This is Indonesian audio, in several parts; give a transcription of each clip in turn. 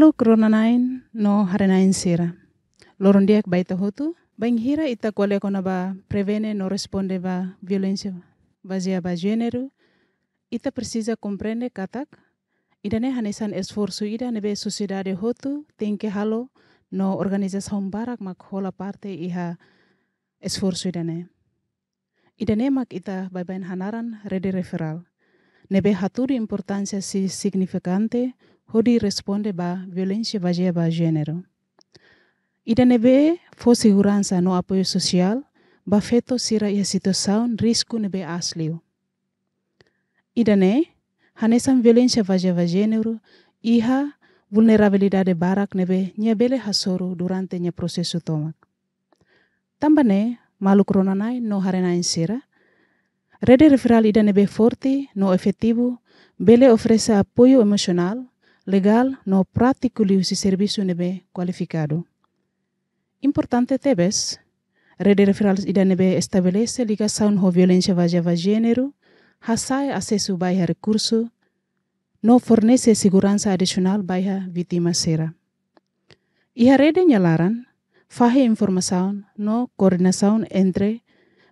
Lalu nain no harenain sira. Lorondiak dia baita hotu, bang hira ita kuale kona ba prevene no responde ba violencia bazia ba gênero. Ita precisa komprende katak. Idane hanesan esforsu ida nebe sociedade hotu tem halo no organização barak mak hola parte iha esforço idane. Idane mak ita baibain hanaran rede referral. Nebe haturi importansia si te hodi responde ba violencia baseada ba gênero. IDNB fo siguranza no apoio social, ba feto sira ia ya situação risco nebe aslio. Idane, hanesan violência ba gênero, iha vulnerabilidade barak nebe nyebele hasoro durante nye proseso tomak. Tambane, malu krononai no harenain sira, Rede referral IDNB forte, no efetivo, Bele ofresa apoio emosional. legal no práctico y servicio nebe cualificado. Importante tebes, rede referral ida nebe estabelece ligação com violência vajava gênero, hace acesso a recurso, no fornece segurança adicional baia vítima será. Y a rede nhalaran, información no coordinación entre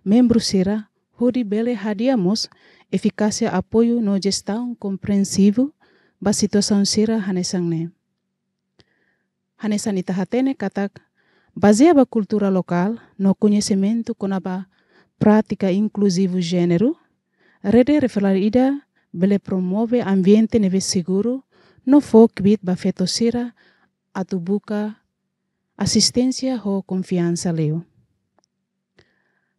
membros será, hodi eficacia hadiamos apoyo apoio no gestão compreensivo, ba situasaun sira ne. Hanesan ita hatene katak baseaba cultura lokal, no kuna ba prática inklusivu generu, rede referida bele promove ambiente neve siguru no folk bit ba sira atubuka asistencia ho confiança leo.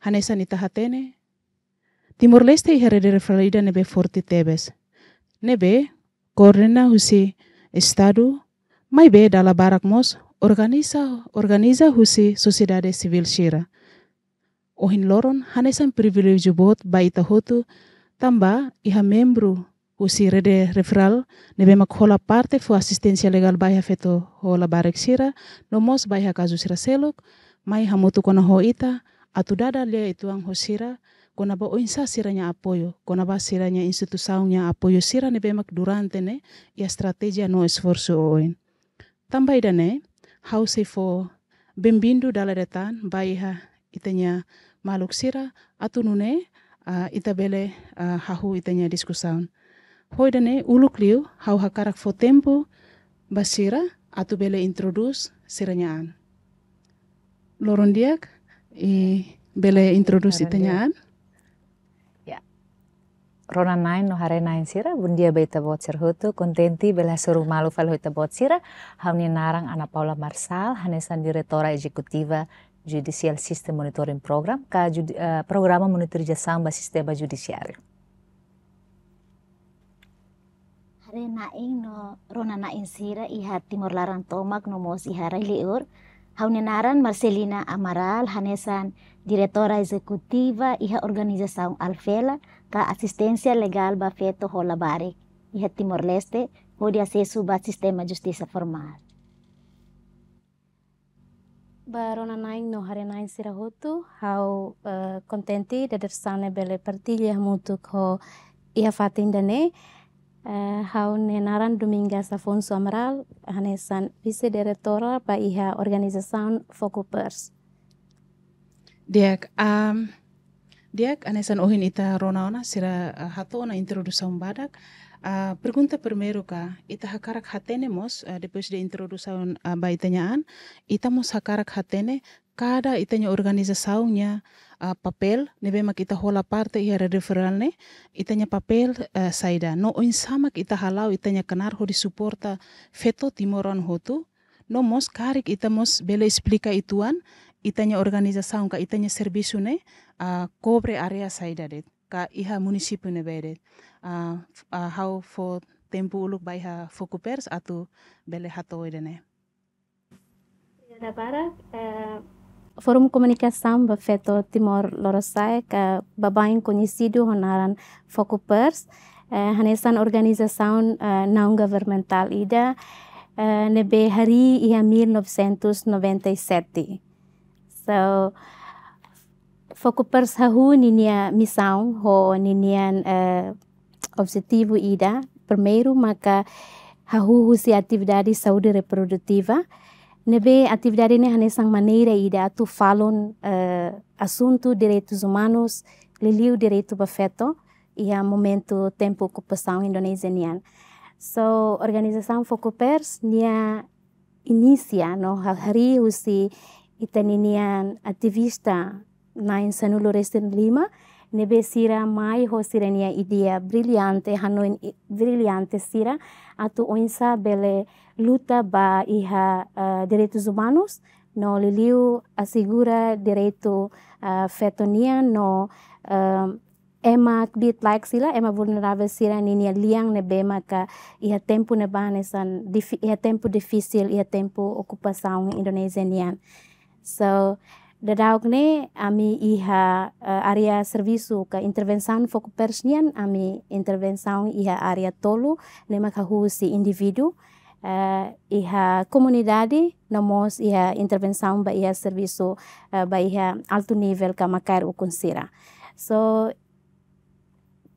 Hanesa nita hatene, Timor-Leste herede rede nebe neve tebes, nebe Correna husi Estado, mai be dala barak mos organisa organiza husi sociedade civil shira. Ohin loron hanesan privilégio bot baita hotu tamba iha membro husi rede referral nebe mak parte fu assistência legal baiha feto hola barak shira no mos baiha kasus shira selok mai hamutu ho hoita atu dada lia ituang hosira kona ba oinsa siranya apoyo, kona ba siranya nya apoyo sirane be bemak durante ne ya strategia no esforso oin. Tambai dane, say fo bembindu dala datan baiha itanya maluk sira atunune uh, itabele uh, hahu itanya diskusaun. Hoi dane uluk liu hau hakarak fo tempo basira atu bele introduce siranya an Lorondiak i bele introduce itanya itanyaan rona nain no nain sira bundia baita bot sir hutu kontenti bela suruh malu fal ita bot sira hamni narang ana Paula Marsal hanesan diretora eksekutiva Judicial System Monitoring Program ka judi, uh, programa monitorização ba sistema hare nain no rona nain sira iha Timor Larang Tomak no mos ihara leur narang Marcelina Amaral hanesan diretora eksekutiva iha Organisasi Alfela ka asistencia legal ba feto ho labarik iha Timor Leste di asesu ba sistema justisa formal. Barona naing no hari naing sirahutu hau uh, kontenti dadersane bele partilia mutuk ho iha fatin dane uh, e, hau nenaran Domingas Afonso Amaral hanesan vice directora pa iha organizasaun Fokupers. Diak, um, dia anesan ohin ita ronaona sira eh, hato hatona introdução badak. A uh, eh, pergunta primeiro ka, ita hakarak mos uh, eh, depois de introdução uh, baitanyaan, ita mos hakarak hatene kada itanya organizasaunnya uh, papel nebe mak ita hola parte ia referral ne itanya papel uh, saida no oin samak ita halau itanya kenar ho suporta feto timoron hotu no mos karik ita mos bele explica ituan Itanya organisasi ka itanya serviço ne uh, area área saidadet ka iha munisipu ne bedet uh, uh, how for tempu uluk bai ha fokupers atu bele hatoidene e, Forum komunikasi Bafeto Timor Lorosai ka babain konisidu honaran fokupers, uh, e, hanesan organização uh, e, non governmental ida uh, nebe hari ia 1997 so foku hahu ninia misaun ho ninian uh, eh, objetivo ida primeiro maka hahuhu si atividade saúde reprodutiva nebe atividade ne sang maneira ida tu falon uh, eh, assunto direitos humanos liliu direito bafeto ia momento tempo Indonesia nian so organização fokus pers nia inicia no hari husi itaninian nian aktivista na sanulo resten Lima be sira mai ho sira nia idea hanno hanoin brillante sira atu oinsa bele luta ba iha uh, eh, direitos humanos no liliu asigura direito uh, eh, fetonia no uh, ema bit like sila ema vulnerable sila ninia liang ne nebe maka iha tempo banesan iha tempo difícil iha tempo ocupação indonesia nian So, dog ne ami iha uh, area servisu ka intervensaun foku persnian ami intervensaun iha area tolu ne makahusi individu uh, iha komunidade nomos iha intervensaun ba iha servisu uh, ba iha alto nivel ka makair ukunsira. So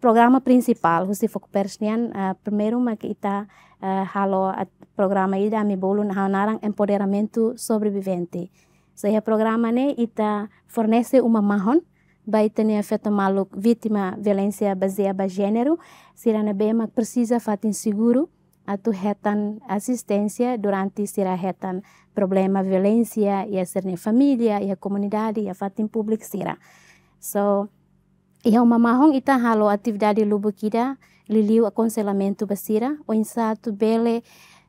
programa principal husi foku persnian uh, primeru mak ita uh, halo at programa ida ami bolun hanarang empoderamento sobrevivente. Sehingga programa ne ita fornece uma marrom para ter afeto maluc vítima violência baseada gênero, sirana bema precisa fatin seguro atu hetan assistência durante sira hetan problema violência e a ser na família e a comunidade e a fatin público sira. So, ia uma marrom ita halo atividade lubu kida liliu aconselhamento basira, o insato bele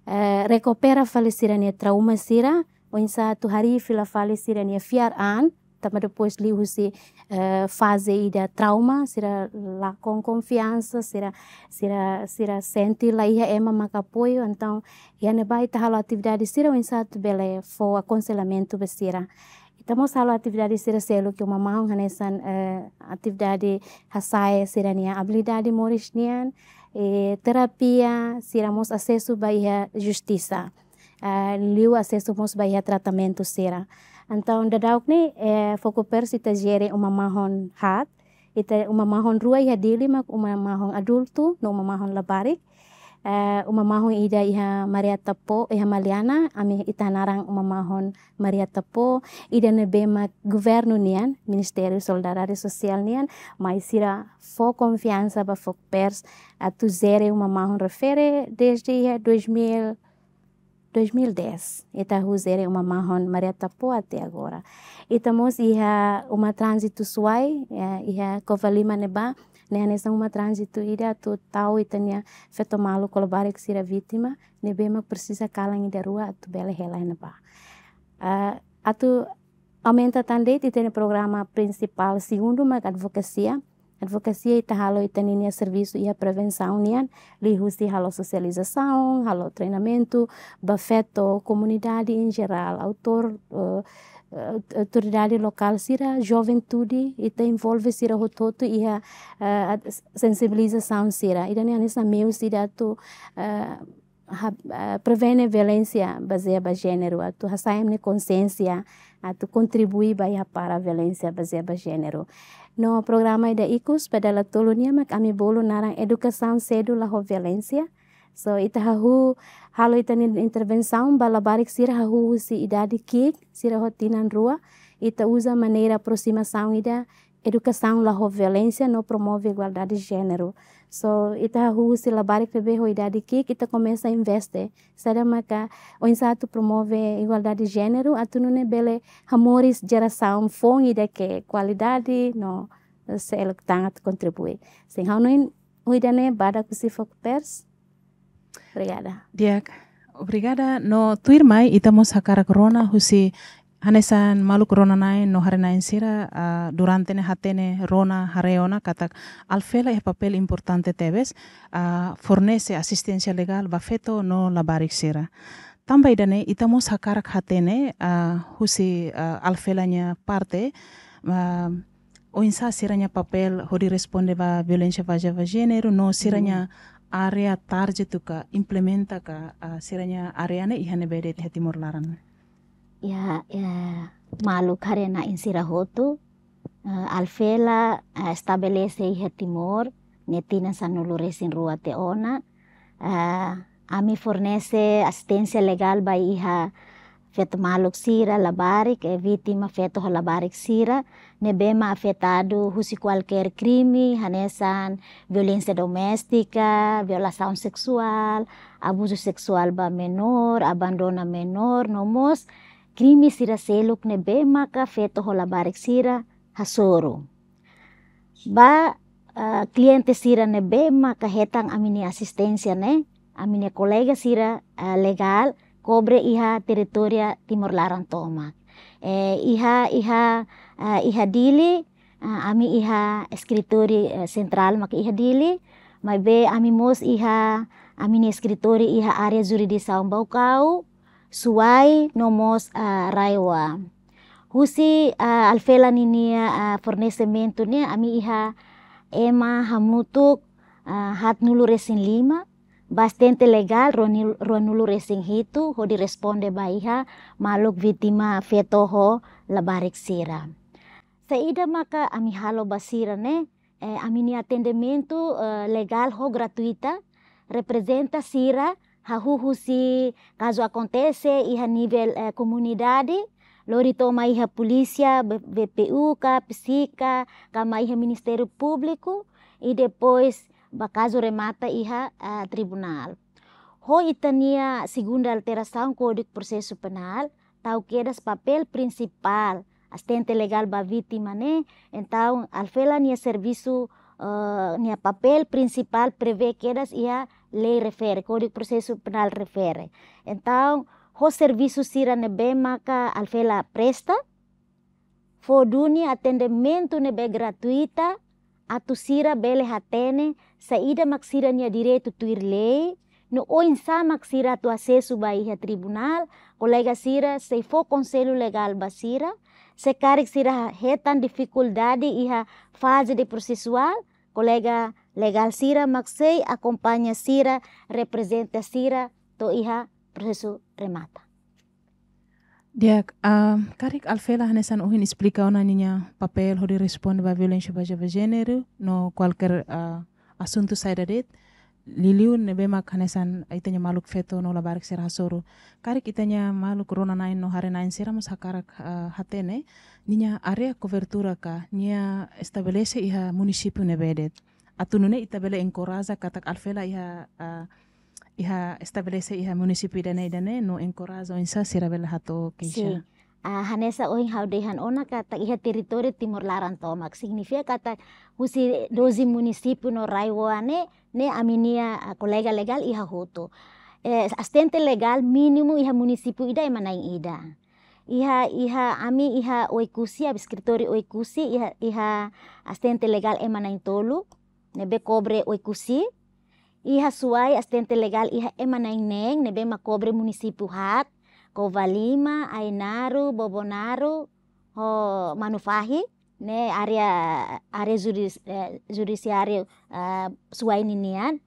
uh, recupera falecira ne trauma sira, em certo harife la falecer ania fiar an, também depois li você uh, eh, fazer da trauma, será lá com confiança, será será será sentir lá ia é uma apoio, então e ne vai tá a atividade será um certo bela for aconselhamento besira. Estamos salo atividade será selo que é uma mão hanesan né, eh, atividade hasai será nia habilidade morisnian, eh, terapia, será mos acesso baia justiça. liu acesso se supos bahia tratamento sera então da dauk ni e, foku persi ta jere uma mahon hat ita uma mahon rua ia dili mak uma mahon adultu, no uma mahon labarik uh, eh, uma mahon ida iha e maria tepo iha e maliana ami ita e narang uma mahon maria tepo ida nebe mak governo nian ministério solidariedade social nian mas ira fo confiança ba foku pers a tu zere uma mahon refere desde 2000 2010. Ita huzer é uma marrom Maria po até agora. E mos iha uma trânsito suai, eh, iha kovalima neba, né, nessa uma trânsito ida total ita nia fetomalo kolobare que sira vítima, nebema precisa calang ida rua tu bela hela neba. A ah, atu aumenta tandei ita programa principal segundo uma advocacia, Advocacia está halo itaninha serviço e a prevenção nian, lihusi halo socialização, halo treinamento, bafeto comunidade em geral, autor uh, eh, autoridade local sira juventude ita envolve sira hototo e uh, sensibilização sira ida nian essa meu sira tu uh, eh, eh, prevene violência baseada em gênero, a tu hasaem consciência, a tu contribui para a violência baseada em gênero. No programa ida ikus pada la mak ami bolu narang educação sedu laho violencia. So ita hahu halo ita ni intervensaun bala barik sir hahu si di kik sira tinan rua ita uza maneira saun ida edukasaun laho violencia no promove igualdade de gênero. So ita huhusila balik lebe hoidade que kita começa a investir. Será maka o insato promove igualdade de gênero, atunune bele amores geração fongi de que qualidade no se ele tangat contribui. Sim, hanuin hoidane bada kusifa pers. Obrigada. Diak. Obrigada. No tuir mai itamos hakara corona husi hanesan maluk rona nain no hari nae sira uh, durante ne hatene rona hareona katak alfela e papel importante tebes uh, fornece asistencia legal bafeto no labarik sira tambah idane itamo sakarak hatene uh, husi uh, alfelanya parte uh, oinsa siranya papel hori responde ba violencia vaja va gênero no siranya mm. area target ka implementa ka uh, siranya area ne ihane bede timor laran ya, ya malukare eh, eh, na insira hoto alfela establece iha timor netina sanuluresin rua te ona eh, ami legal bai iha feto maluk sira labarik e vítima feto labarik sira nebema afetado husi kualker krimi hanesan violencia domestika violação seksual abuso seksual ba menor abandono menor nomos krimi sira seluk be maka feto hola barek sira hasoro. Ba uh, kliente sira be maka hetang amini asistensia ne, amini kolega sira uh, legal kobre iha teritoria Timor Larang toma. Eh, iha iha uh, iha dili uh, ami iha eskritori uh, e, sentral maka iha dili mai be ami mos iha amini eskritori iha area juridisa saumbau kau suai nomos a raiwa. Husi a alfela ninia a fornecimento nia ami iha ema hamutuk hat nulu resin lima bastante legal ronulu resin hitu ho di responde ba iha maluk vitima fetoho labarik sira. ida maka ami halo basira ne eh, ami ni uh, eh, legal ho gratuita representa sira hahuhusi caso acontece a nível eh, comunidade, lori toma a polícia, BPU, ka, psica, kama Ministério Público e depois caso remata iha uh, tribunal. Ho itania segunda alteração Código Processo Penal, tau quedas papel principal assistente legal ba vítima né então alfela nia serviço uh, nia papel principal prevê quedas ia lei refere, kode de Penal refere. Então, ho servisu sira nebe maka alfela presta, foduni atendimento nebe gratuita, atu sira bele hatene, saída maksira nia diretu tuir lei, no o insa maksira tu acesso tribunal, kolega sira se for legal basira, se carig sira hetan dificuldade iha fase de processual, kolega. Legal sira maksei akompanya sira, representa sira to iha proceso remata. Dia, um, ah, karik alfela hanesan uhin explica ona niña papel hori responde ba violencia baja ba no qualquer uh, ah, asunto saidarit, liliu nebe mak hanesan itanya maluk feto no labarik sira soro. Karik itanya maluk rona nain no hare nain sera musakarak uh, ah, hatene, niña area cobertura ka, nia establece iha municipio nebedet atunune itabele encoraza katak alfela iha uh, iha establece iha munisipi dane dane no encoraza insa sirabela hato keisha Si. Uh, hanesa hau dehan ona katak iha teritori timur laran tomak signifia kata husi dozi munisipi no raiwoane ne aminia uh, kolega legal iha hoto eh, astente legal minimum iha munisipu ida emanaing ida iha iha ami iha oikusi abis kritori oikusi iha iha astente legal emanaing tolu nebe cobre oikusi iha suai asistente legal iha emanaineng nebe ma cobre munisipu hat kovalima ainaru bobonaru ho manufahi ne area area juris, eh, judiciario uh, suai ninian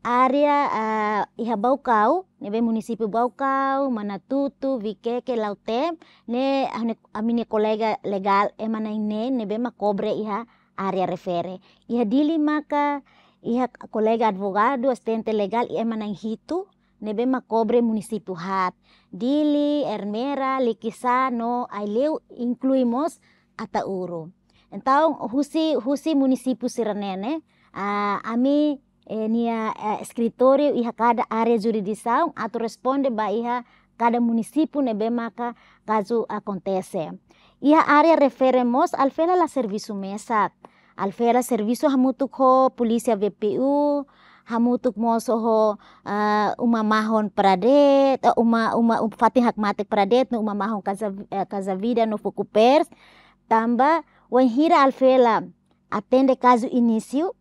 area uh, iha Baukau, nebe munisipi Baukau, Manatutu, ke Lautem, ne amine kolega legal emana ine nebe ma cobre iha área refere. Iha dili maka iha kolega advogado, asistente legal, iha hitu nebe makobre municipio hat. Dili, Ermera, Hermera, Liquisano, Aileu, incluimos ata uro. Então, husi, husi municipio siranene, uh, ah, ami eh, nia uh, eh, escritorio iha kada area jurisdição, ato responde ba iha kada municipio nebe maka caso akontese. Ah, iha area referemos al fela la servisu mesac. alfera servisu hamutuk ho polisia BPU hamutuk moso ho uh, uma mahon pradet uh, eh, uma uma um, fatih hakmatek pradet no uma mahon kazav, uh, eh, kazavida no fukupers tamba wenhira alfela atende caso início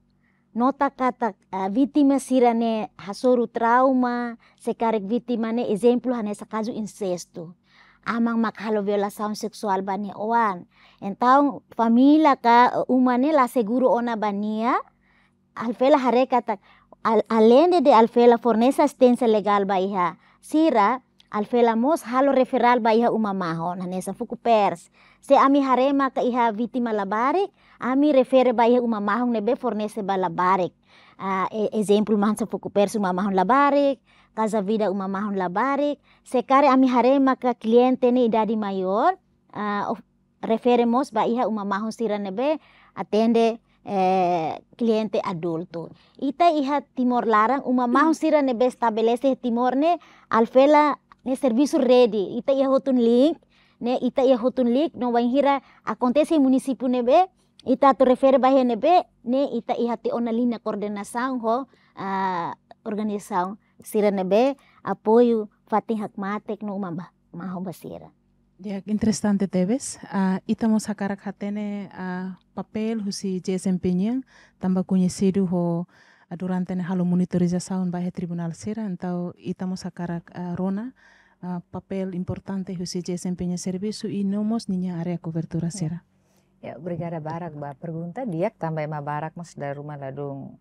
nota kata uh, vítima sirane hasoru trauma sekarek vítima ne exemplo hane sakazu incesto amang makalobiolasang sexual ba ni oan. Entang pamilya ka umane la seguro ona ba niya? Alfela hareka tak al, alende de alfela fornesa asistencia legal ba iha. Sira alfela mos halo referral ba iha umamaho nanesa fuku pers. Se ami harema ka iha vitima labarik, ami refere ba iha umamahong nebe fornese ba labarik. Uh, e, man sa fuku pers umamahong labarik, kaza vida umamahon la barik, sekare ami harema ka kliente ni idadi mayor, uh, referemos ba iha umamahon siranebe atende eh, kliente adulto. Ita iha timor larang umamahon mm. siranebe establece timor ne alfela ne servisu ready. Ita iha hutun link, ne ita iha hutun link no hira acontece municipio nebe ita tu refer ba nebe ne ita iha te ona lina ho uh, organização na be apoyo fati hakmatek no mamba maho sira Ya, interesante tebes. ves. Uh, itamos a caracatene a uh, papel husi desempeñan tamba conhecido ho uh, durante ne halo monitorização baje tribunal sira entau itamo sakarak uh, rona uh, papel importante husi desempeña serviço servisu nomos niña area cobertura sira. Ya, obrigada ya, Barak ba pergunta dia tambah ema Barak mas dari rumah ladung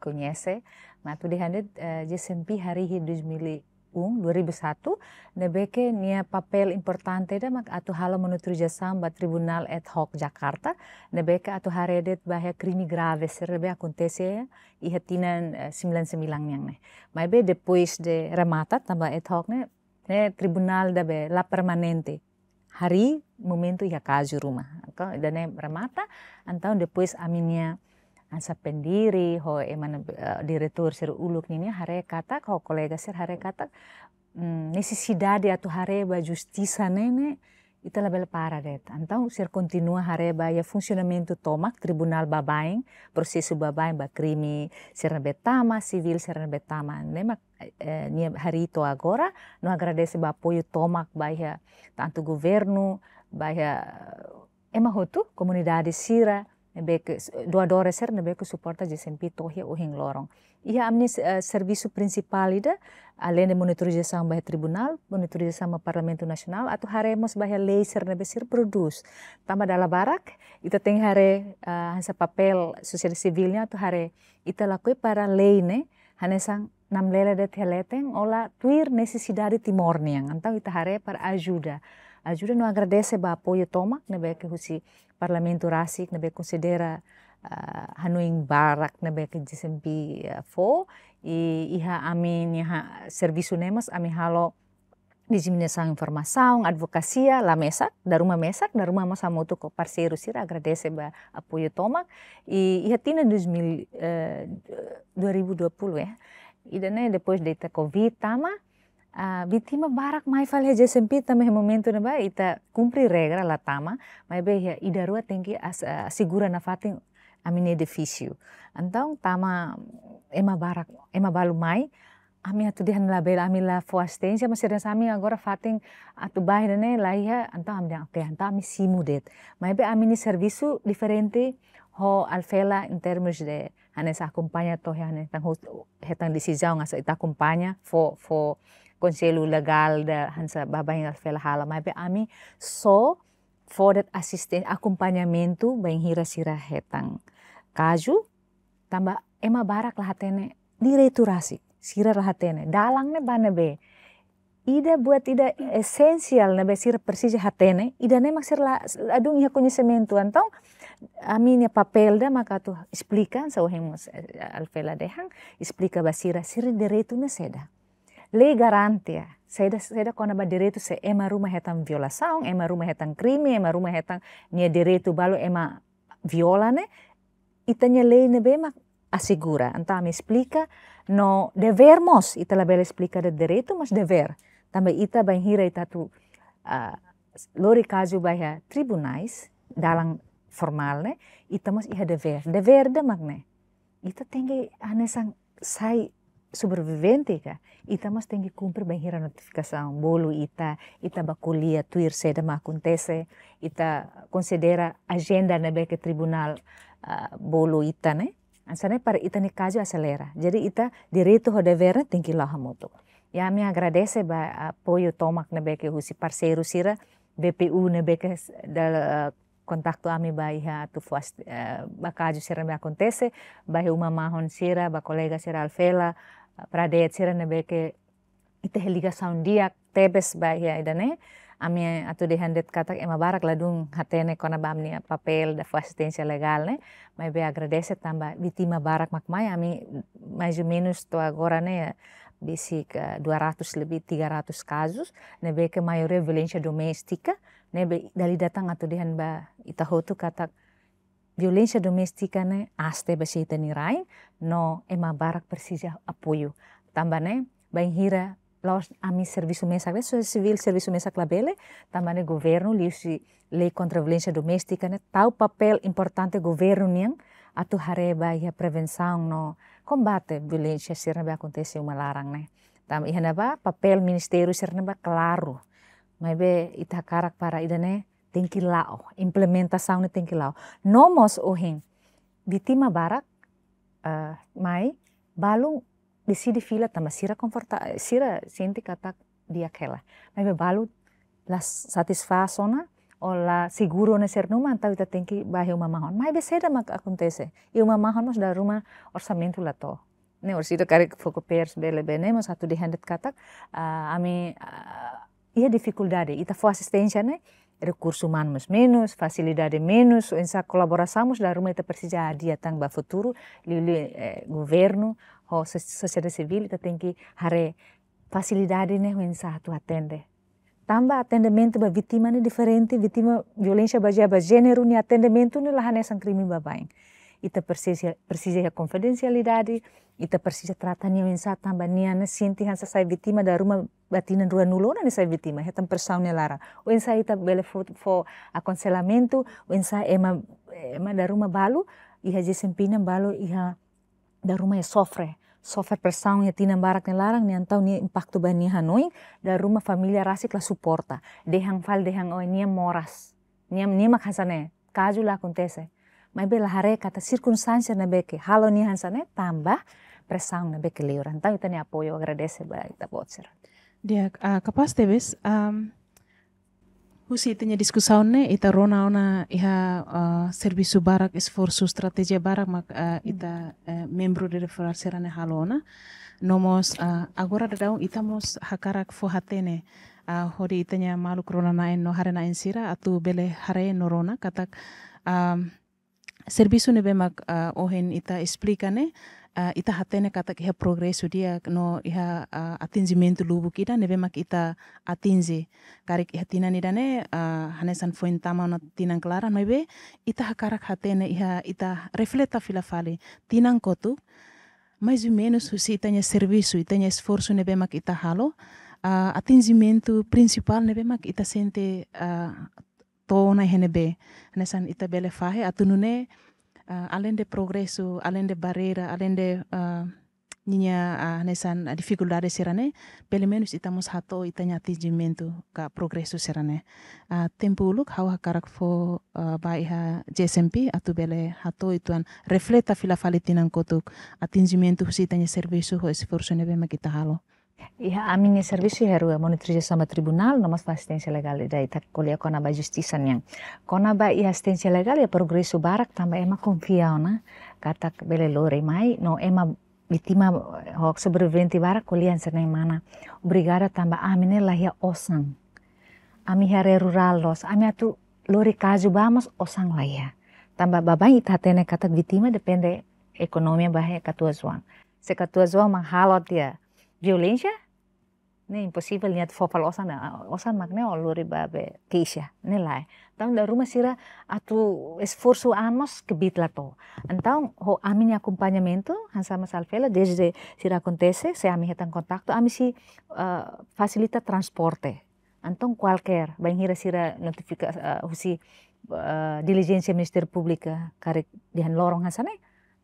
conhece, mas tudo hande de sempre hari hi 2000 um 2001 nebeke nia papel importante da mak atu halo menutru jasam ba tribunal ad hoc Jakarta nebeke atu haredet bahaya krimi grave serbe acontece i hatinan 99 yang ne Ma be depois de remata tamba ad hoc ne ne tribunal da be la permanente hari momento ya kazu rumah dan ne remata antau depois aminia pendiri, ho eman eh, eh, diretur sir uluk nini hare kata, ho kolega sir hare katak mm, atau atu ba justisa nene ita label paradet antau sir kontinua hare ba ya funsionamento tomak tribunal babaeng prosesu babaeng ba krimi sir betama civil sir betama nema eh, hari itu agora no agradece ba apoio tomak ba ya tanto governo ba ya emahotu komunidade sira dua-dua reser nebeke suporta de sempi tohia o uhing lorong Iya amni uh, eh, servisu prinsipal ida alen de sama bahia tribunal parlemen parlamento nasional atau mos bahia laser ser nebesir produs tambah dala barak ita teng hare uh, hansa papel sosial sivilnya. atau hare ita lakui para leine ne sang nam lele de teleteng ola tuir necessidade timorniang antau ita hare para ajuda ajuda no agradece ba apoio toma, be ke husi parlamento na be considera uh, ah, hanuin barak na beka disempi uh, fo i iha amin iha servisu nemas amin halo disseminação informação, advokasia la mesak da rumah mesak, da rumah masa motu ko parseru sira agradece ba apoio toma i iha tina 2000, uh, 2020 ya, E daí depois de covid tama, barak sempi बारक माइफल momentu na पी ita kumpri regra la tama mai रेगरा ya माय बे है as sigura na fatin amine defisiu Antong tama ema barak ema balu mai ami atu la bela ami la foastência mas serena sami agora fatin atu baira ne laia Antong, am dan okay antau ami simudet mai be amini servisu diferente ho alfela in termos de hanes akompanya to hanes tan hetang hetan decisão asa ita acompanha fo fo Konselu legal da Hansa Babanha Felhala, mas ami for that assistant acompanhamento bai hira-sira hetang. Kaju tamba ema barak lahatene direturasi sira lahatene bana be ida buat ida esensial nabe sira persija hatene ida ne maksir la adung iha kunyi sementu antong aminya papel da maka tu explica sa hemos eh, alfela dehang explica basira retu ne seda lei garantia. Eh, saya seda kona ba direito se ema ruma e viola saung, ema ruma hetan krimi ema ruma hetan nia direito balu ema viola ne Itanya lei mak asigura, entah me explica no devermos ita bela explica de direito, mas dever. tamba ita ba hira ita tu uh, lori ba baia tribunais dalang formal ne ita mas iha dever. Dever de magne. Ita tengi anesang sai sobrevivente Ita e mas tem que cumprir bem a notificação. Bolo Ita, e Ita e bakulia, tuir seda ma acontece, Ita considera agenda na beca tribunal uh, bolo Ita, né? Ansane para Ita ne caso acelera. Jadi Ita direito ho dever tem que lá moto. Ya me agradece ba poyo tomak na beca husi parceiro sira BPU na beca da uh, contacto ami ba tu fuas uh, eh, ba sira me acontece, ba uma mahon sira, ba kolega sira alfela, para dietsiren beke ite heliga saundiak tebes ya idane ami atu de handet katak ema barak ladung hatene kona bamnia papel da asistencia legal ne mai be agradece tamba bitima barak makmai ami maju minus tua to agora ne bisik ratus lebih tiga ratus kasus ne beke ke maioria domestika, ne be dali datang atu handba ita tu katak violência doméstica né hasta basita ni rain é ema barak precisa apoio também né bem hira a ami serviço mesa so civil serviço mesa clabele também né governo livre lei contra violência doméstica né tal papel importante governo niang atu hareba ia prevenção no combate violência se não acontece uma larang né tam ia papel ministério se não claro mas be itakarak para ida né tenkilau, implementação de tenkilau. Nomos di vitima barak, uh, mai, balung di sini fila tama sira komforta, sira senti katak dia kela. Mai be balu la satisfasona, ou la ser numa tau ita tem que bahe uma mahon. Mai be seda mak akuntese, E uma mahon daruma da ruma orçamento la to. Ne orsito kare foko pers bele bene mas satu di handet katak uh, ami uh, ia dificuldade ita fo asistensia ne recurso humanos menos, facilidade menos, então colaboramos da Rumeta Persija Adia o Futuro, o eh, governo, ou sociedade civil, que tem que ter facilidade né, então tu atende. Tamba atendimento para vítima é diferente, vítima violência baseada gênero, o atendimento não é um crime babain. ita precisa, precisa a confidencialidade, ita precisa tratar nia mensagem também nia na sinti hansa sai vitima da ruma batina rua nulona ni sai vitima, hitam persau nia lara. O ensa ita bele fo, fo aconselhamento, o ensa ema, ema da ruma balu, iha jesempina balu iha da ruma e sofre sofre persaung ya tina barak nia larang nia antau ni impacto bani hanoi da rumah familia rasik la suporta dehang fal dehang oi nia moras nia nia makhasane kaju la akontese bela lahare kata circunstancia na beke halo ni hansane tambah pressão na beke liuran então itani apoyo agradece ba ita botser dia uh, ah, kapas tebes um, husi itanya ne ita rona ona iha uh, servisu barak esforsu estratégia barak mak uh, ita uh, membro de serane halo ona nomos uh, agora ita mos hakarak fo hatene uh, hori itanya malu rona naen no hare naen sira atu bele hare norona katak um, serviço nebe mak uh, ohen ita eksplikan ne uh, ita hatene katak iha progresu dia no iha uh, atingimento lubu kida nebe mak ita atinge karik iha tina nida ne uh, hanesan foin tama na tinang clara mebe ita hakarak hatene iha ita refleta fila fale tinang kotu mais ou menos husi itanya serviço itanya esforço nebe mak ita halo uh, atingimento principal nebe mak ita sente uh, to na e henebe nesan ita bele fahe atunune uh, alen de progresu, alen de barreira alen de uh, niña uh, nesan uh, dificultade serane pelo menos itamos hato itanya atingimento ka progresu serane uh, tempuluk hau hakarak fo uh, baiha JSMP atu bele hato ituan refleta fila falitinan kotuk atingimento husi itanya servisu ho esforço nebe makita halo Ja, iya, amini ya, servisi ya, heru ya. monitorija sama tribunal nomas fa legal dari tak kolia kona ba justisan yang kona ba i iya, asistencia legal ya progreso barak tamba ema ona nah. kata bele lore mai no ema bitima hok sobrevivente barak kolia seneng mana brigada tamba lah ya osang ami here rural los ami atu lore kaju bamos osang lahia tamba babang ita tene kata bitima depende ekonomia bahaya katua zuang sekatua zuang menghalot ya violencia ne imposible niat fofal osan na osan makne oluri babe kisha ne lai taun da rumah sira atu esforço amos kebitla to antau ho ami ni han hansa masal desde sira acontece se ami hetan kontakto ami si uh, facilita transporte antau qualquer bain hira sira notifica uh, husi uh, diligencia ministerio publika kare dihan lorong hasane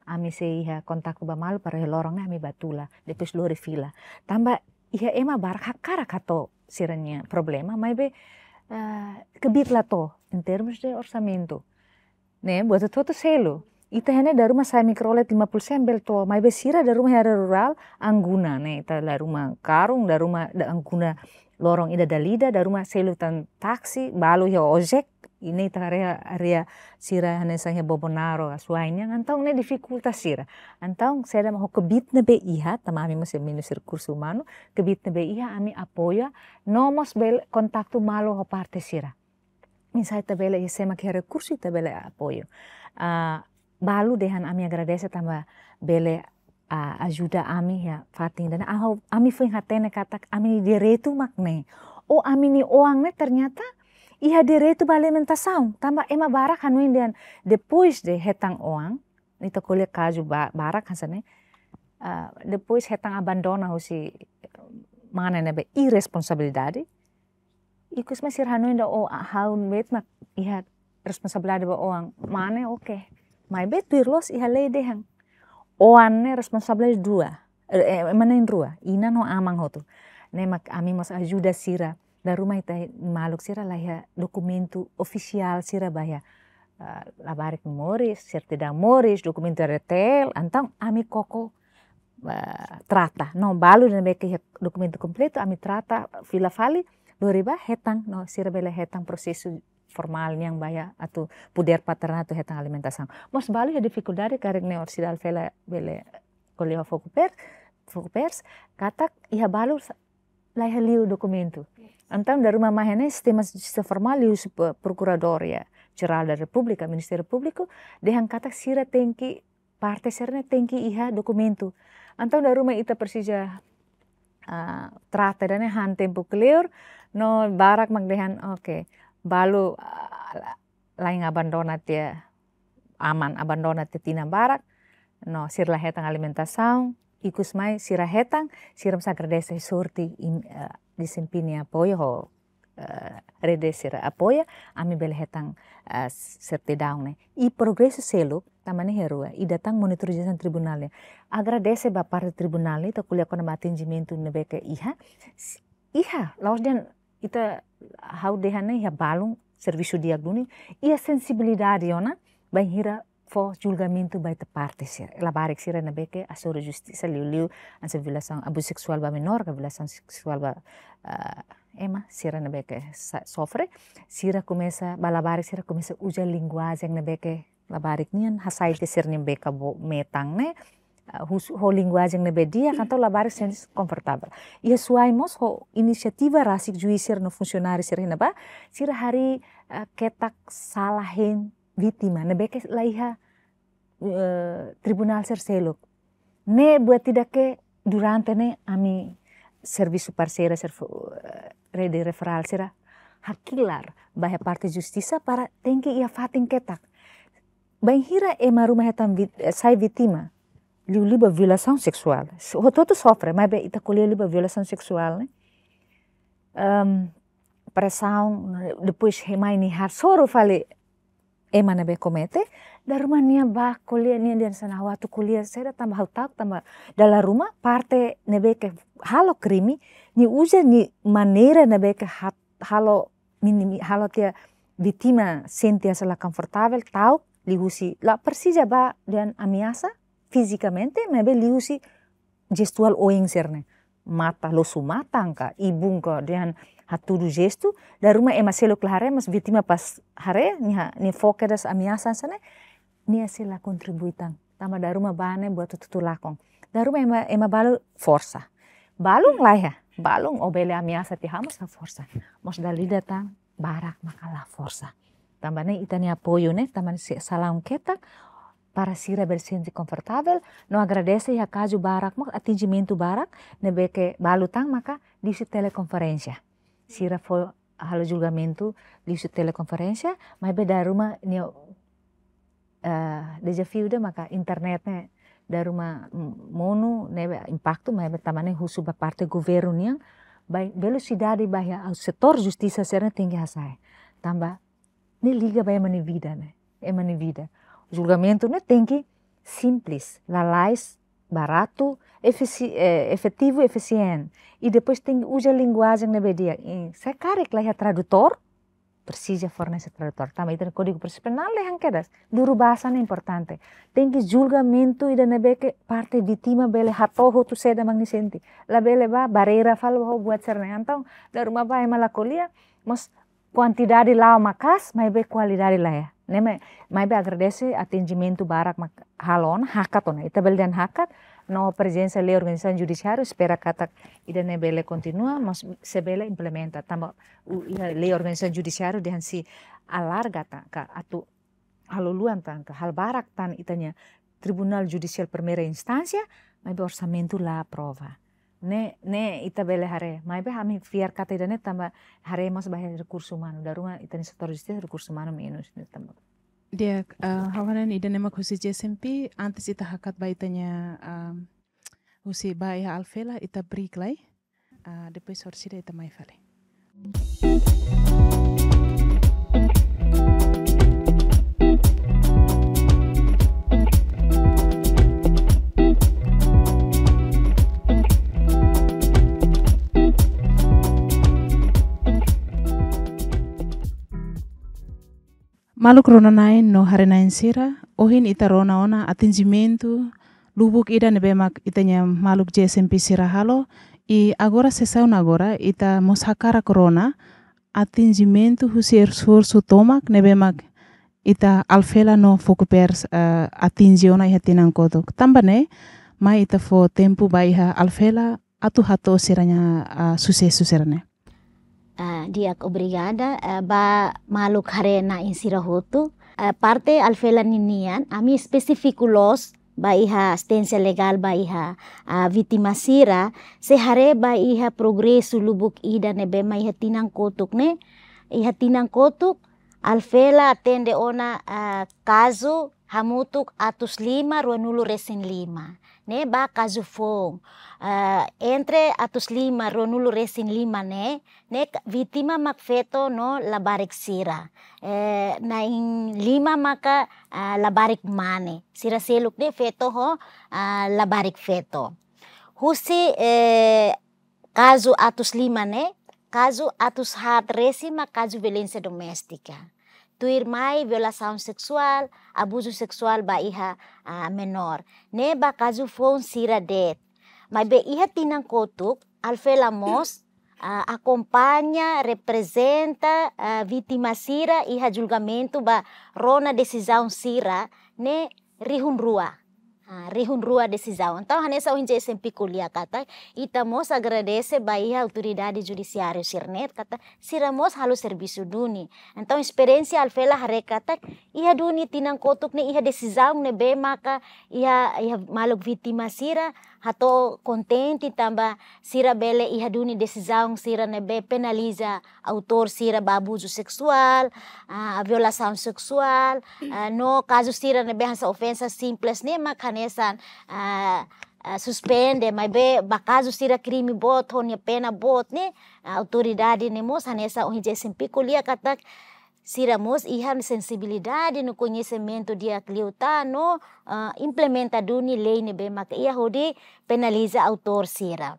ami se iha kontak ba malu para lorong ami batula depis lori fila tamba iha ema bar hakara kato sirenya problema mai be uh, la to in termos de orsamento ne buat itu to selo ita hene daruma rumah saya mikrolet 50 sembel to mai sira da rumah hera rural angguna ne ita la rumah karung daruma rumah da angguna lorong ida dalida daruma rumah selutan taksi balu ya ojek ini area area sira hanesanya bobonaro asuainya antong ne dificultas sira antong saya mau kebit be iha tamami masih minus kursu kebit kebit be iha ami apoya nomos bel kontaktu malo ho parte sira misai tabele isema kere kursu tabele apoyo uh, balu dehan ami agradece tambah bele uh, ajuda ami ya fatin dan aho ami fing hatene katak ami diretu makne o ami ni ne ternyata ia direito alimentação, tamba ema eh, barak hanuindian. Depois de hetang oang, nito kulit kaju barak hasane, uh, ah, depois hetang abandona si mana nebe irresponsabilidade. Ikus masir inda o oh, haun bet mak iha responsabilidade ba oang, oh, mana oke. Okay. Mai bet tuirlos iha lei dehang. ne responsabilidade dua, eh, eh mana rua? ina no amang hotu. Nemak ami mas ajuda sira da rumah malu maluk sira ya dokumentu ofisial sira ya uh, labarik moris, tidak moris, dokumentu retel, então ami koko uh, eh, trata, no balu dan beke ya, dokumentu completo, ami trata fila fali doriba hetang, no sira bele hetang proses formalnya yang baya atau puder paterna atau hetang alimentasi. Mas balu ya dificuldade karek ne orsidal vela bele kolio foco fokupers fokus pers, katak ia balu lah ya liu dokumentu. Yeah. Antam dar uma sistem sistemas formal justiça perkurador ya cerah dari republik da República, republiku deh yang kata sira tengki, partai serna tengki iha documento. Antam dari rumah itu persija uh, ah, trata dana han tempo clear no barak magdehan oke okay. balu uh, ah, lain abandona ya, aman abandona ya tina barak no sirlah hetang alimentasang, ikusmai sirahetang siram desa surti in uh, eh, disempinia poyo uh, eh, rede sira apoya ami belhetang uh, eh, serti daungne i progresu seluk tamane herua i datang monitor jasan tribunalnya agar desa bapar tribunalnya itu kuliah kona jimintu nebeke iha iha laos den ita hau dehane iha balung servisu diagnóstico e sensibilidad yona ona fo julgamento by te partisir. Eh, la barik sira na beke asura justiça liu-liu ansa violação abuso sexual ba menor, ka sang sexual ba uh, ah, ema sira na beke sofre. Sira começa ba la barik sira começa uja yang na beke la barik nian hasai te sir nian beka bo metang ne. Eh, Hus, ah, ho yang na be kan kanto la barik sen confortável. ia suai mos ho inisiativa rasik juisir no funcionário sir ba sira hari uh, ah, ketak salahin vitima nebeke beke laiha eh, tribunal serseluk ne buat tidak ke durante ne ami servisu super serv, uh, eh, rede referal sera hakilar bahaya parte justisa para tengki ia fating ketak bang hira ema rumah hetam vit, eh, sai vitima liu liba violação sexual hototo sofre mai be ita colher liba violasan seksual ne, um, pressão depois remai har soro fale mana be komete nia ba kuliah nia dan sana waktu kuliah saya tambah tak tambah dalam rumah parte nebe ke halo krimi ni uja ni manera nebe ke halo minimi halo tia vitima sentia sala komfortabel tau lihusi la persija ba dan amiasa fisikamente nebe lihusi gestual oing serne mata lo sumatang loso ibung ibunga dehan hatudu gesto da rumah ema silo klahare mas vitima pas hare nia ni das amiasan sana ni asila kontribuitan tama da rumah bane buat lakong da daruma ema ema balu forsa balung lah ya balung obele amiasa ti hamas forsa mos dali tang barak makalah forsa tambane itania poyo ne taman salam ketak para sira bersente confortável, não agradece ya e kaju barak mo atingimento barak, nebeke balutang maka disse teleconferência. Sira foi halo julgamento disse teleconferência, mas da rumah ni uh, view de maka internetnya da rumah um, mono nebe impacto mas tamane husu ba parte governo niang bai velocidade bai e ao setor justiça serna tinggi hasai. Tambah, ni liga bai mani vida né? É mani vida. julgamento não tem que simples, lalais, barato, efici, eh, efetivo eficiente. E depois tem usa a linguagem na BD. E se cara que é tradutor, precisa fornecer tradutor. Também tem código personal lehan em quedas. Duro basa é importante. Tem que julgamento e da nebe que parte vítima bele hatoho tu seda magnicente. La bele ba barreira falo ho buat serne. Então, da rumah ba é malacolia, mas quantidade lá o macas, mas be qualidade lá é. Neme, mai be agradece atingimento barak halon hakat ona itabel dan hakat no presença le organisasi judiciária espera katak ida bele kontinua, mas sebela implementa tamba u le organização judiciária dehan si alarga ta ka atu haluluan tan ka hal barak tan itanya Tribunal Judicial Primeira mai mas orsamento la prova. Ne, ne ita bele hare, mai be hami fiar kata ne tamba hare e mas bahaya dari kursu manu, daruma ni setoristis dari rekursu manu minu sini tamba. Dia uh, eh, hawanan idane mak husi SMP antes ita hakat baitanya um, eh, husi baya alfela ita break lai, uh, depois sorsida ita mai fale. Maluk rona nain no hari nain sira, ohin ita rona ona jimentu, lubuk ida nebemak itanya maluk JSMP sira halo, i agora sesau nagora ita moshakara corona, husir sur esforço tomak mak ita alfela no fokupers uh, eh, atingiona iha tinan kodok. Tambane, mai ita fo tempo baiha alfela atu hato siranya uh, eh, sukses susirane. Eh, dia diak obrigada uh, eh, ba maluk harena insira hotu eh, parte alfela alfelaninian ami spesifikulos ba iha asistencia legal ba iha sira se hare ba iha progreso lubuk ida ne be mai hatinang kotuk ne iha tinang kotuk alfela tende ona kazu hamutuk atus lima ruanulu resen lima ne ba zufong uh, entre atus lima ronulu resin lima ne ne vitima makfeto no labarik sira eh, na in lima maka uh, labarik mane sira seluk de feto ho uh, labarik feto husi eh, kazu atus lima ne caso atus hat resima caso violência doméstica tuir mai violasaun seksual abuso sexual ba iha uh, menor. Ne ba caso phone sira det. May be iha tinang kotuk, alfelamos, uh, acompanha, representa, uh, vítima sira, iha julgamento ba rona decisão sira, ne rua Ah, Rihun rua decisão. Então, nessa onde se empiculia, kata, itamos agradece Bahia Autoridade Judiciária Sirnet, kata, siramos halu serviço duni. Então, experiência alfela hare kata, ia duni tinang kotuk ni ia decisão ne be maka ia ia maluk vitima sira hato kontenti tamba sira bele ihaduni e decisão sira nebe penaliza autor sira ba seksual, sexual, a seksual sexual, no kazu sira nebe hansa ofensa simples nema kanesan Uh, suspende mas be bakazu sira krimi bot honia pena bot ne autoridade ne mos hanesa o hinje simpi katak Siramos ihan sensibilidade no conhecimento de acliutano uh, ah, implementaduni lei nebe makaia hode penaliza autor sira.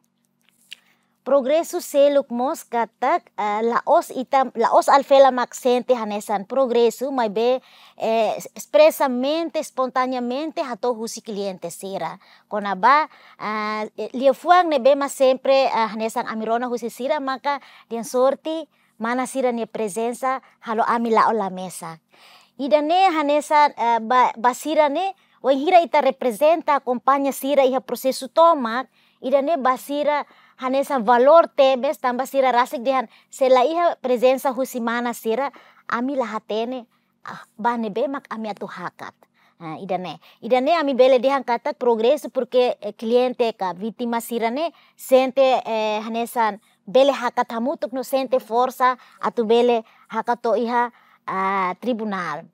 progresso seluk mos katak uh, ah, laos itam laos alfela maxente hanesan progresso mai be eh, expressamente espontaneamente hato husi cliente sira. Konaba uh, ah, eh, liefuang ne mas sempre uh, hanesan amirona husi sira maka dia sorti mana manasira ne presensa halo ami la ola mesa. Ida ne hanesa uh, ba, basira ne hira ita representa kompanya sira iha prosesu tomak ida ne basira hanesa valor tebes tamba sira rasik dehan sela iha husi mana sira ami hatene ah, bane mak ami hakat Uh, ah, idane idane ami bele dehan kata progresu porque eh, kliente ka vitima sirane sente eh, hanesan bele hakatamu tuk no sente força atu bele hakato iha uh, tribunal.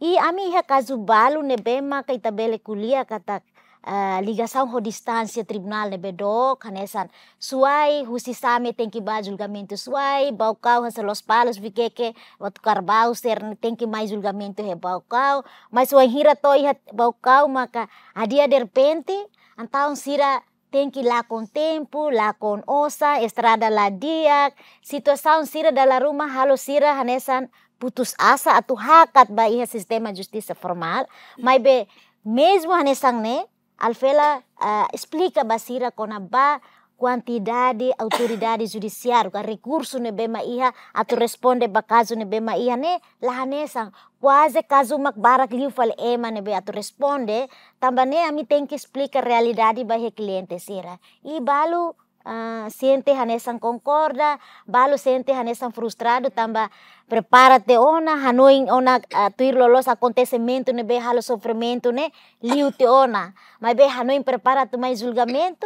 E ami iha kazubalo nebe maka ita bele kulia katak uh, ligação ho distância tribunal nebe do kanesan suai husisame tem que ba julgamento suai baukau hasa los palos vikeke wat karbau ser tem que mais julgamento he baukau mas suai hira toi hat baukau maka adia derpente repente antau sira tengki lakon tempu, lakon osa, estrada ladiak, situasaun sira dalam rumah halo sira hanesan putus asa atau hakat ba iha sistema justisa formal, mai be mesmo hanesan ne, alfela uh, explica basira kona ba quantidade autoridade judiciária, ka recurso ne bema iha atu responde ba caso ne bema iha ne né? nessa, quase caso makbarak liu fal ema eh, ne be atu responde tamba né, ne mim tem que explicar a realidade ba he cliente sira e balo Uh, ah, siente hanesan concorda, balo siente hanesan frustrado, tamba prepara-te ona, hanoin ona uh, tuir lolos acontecimento, ne be halo sofrimento, ne né? liute ona, mas be hanoin prepara te mais julgamento,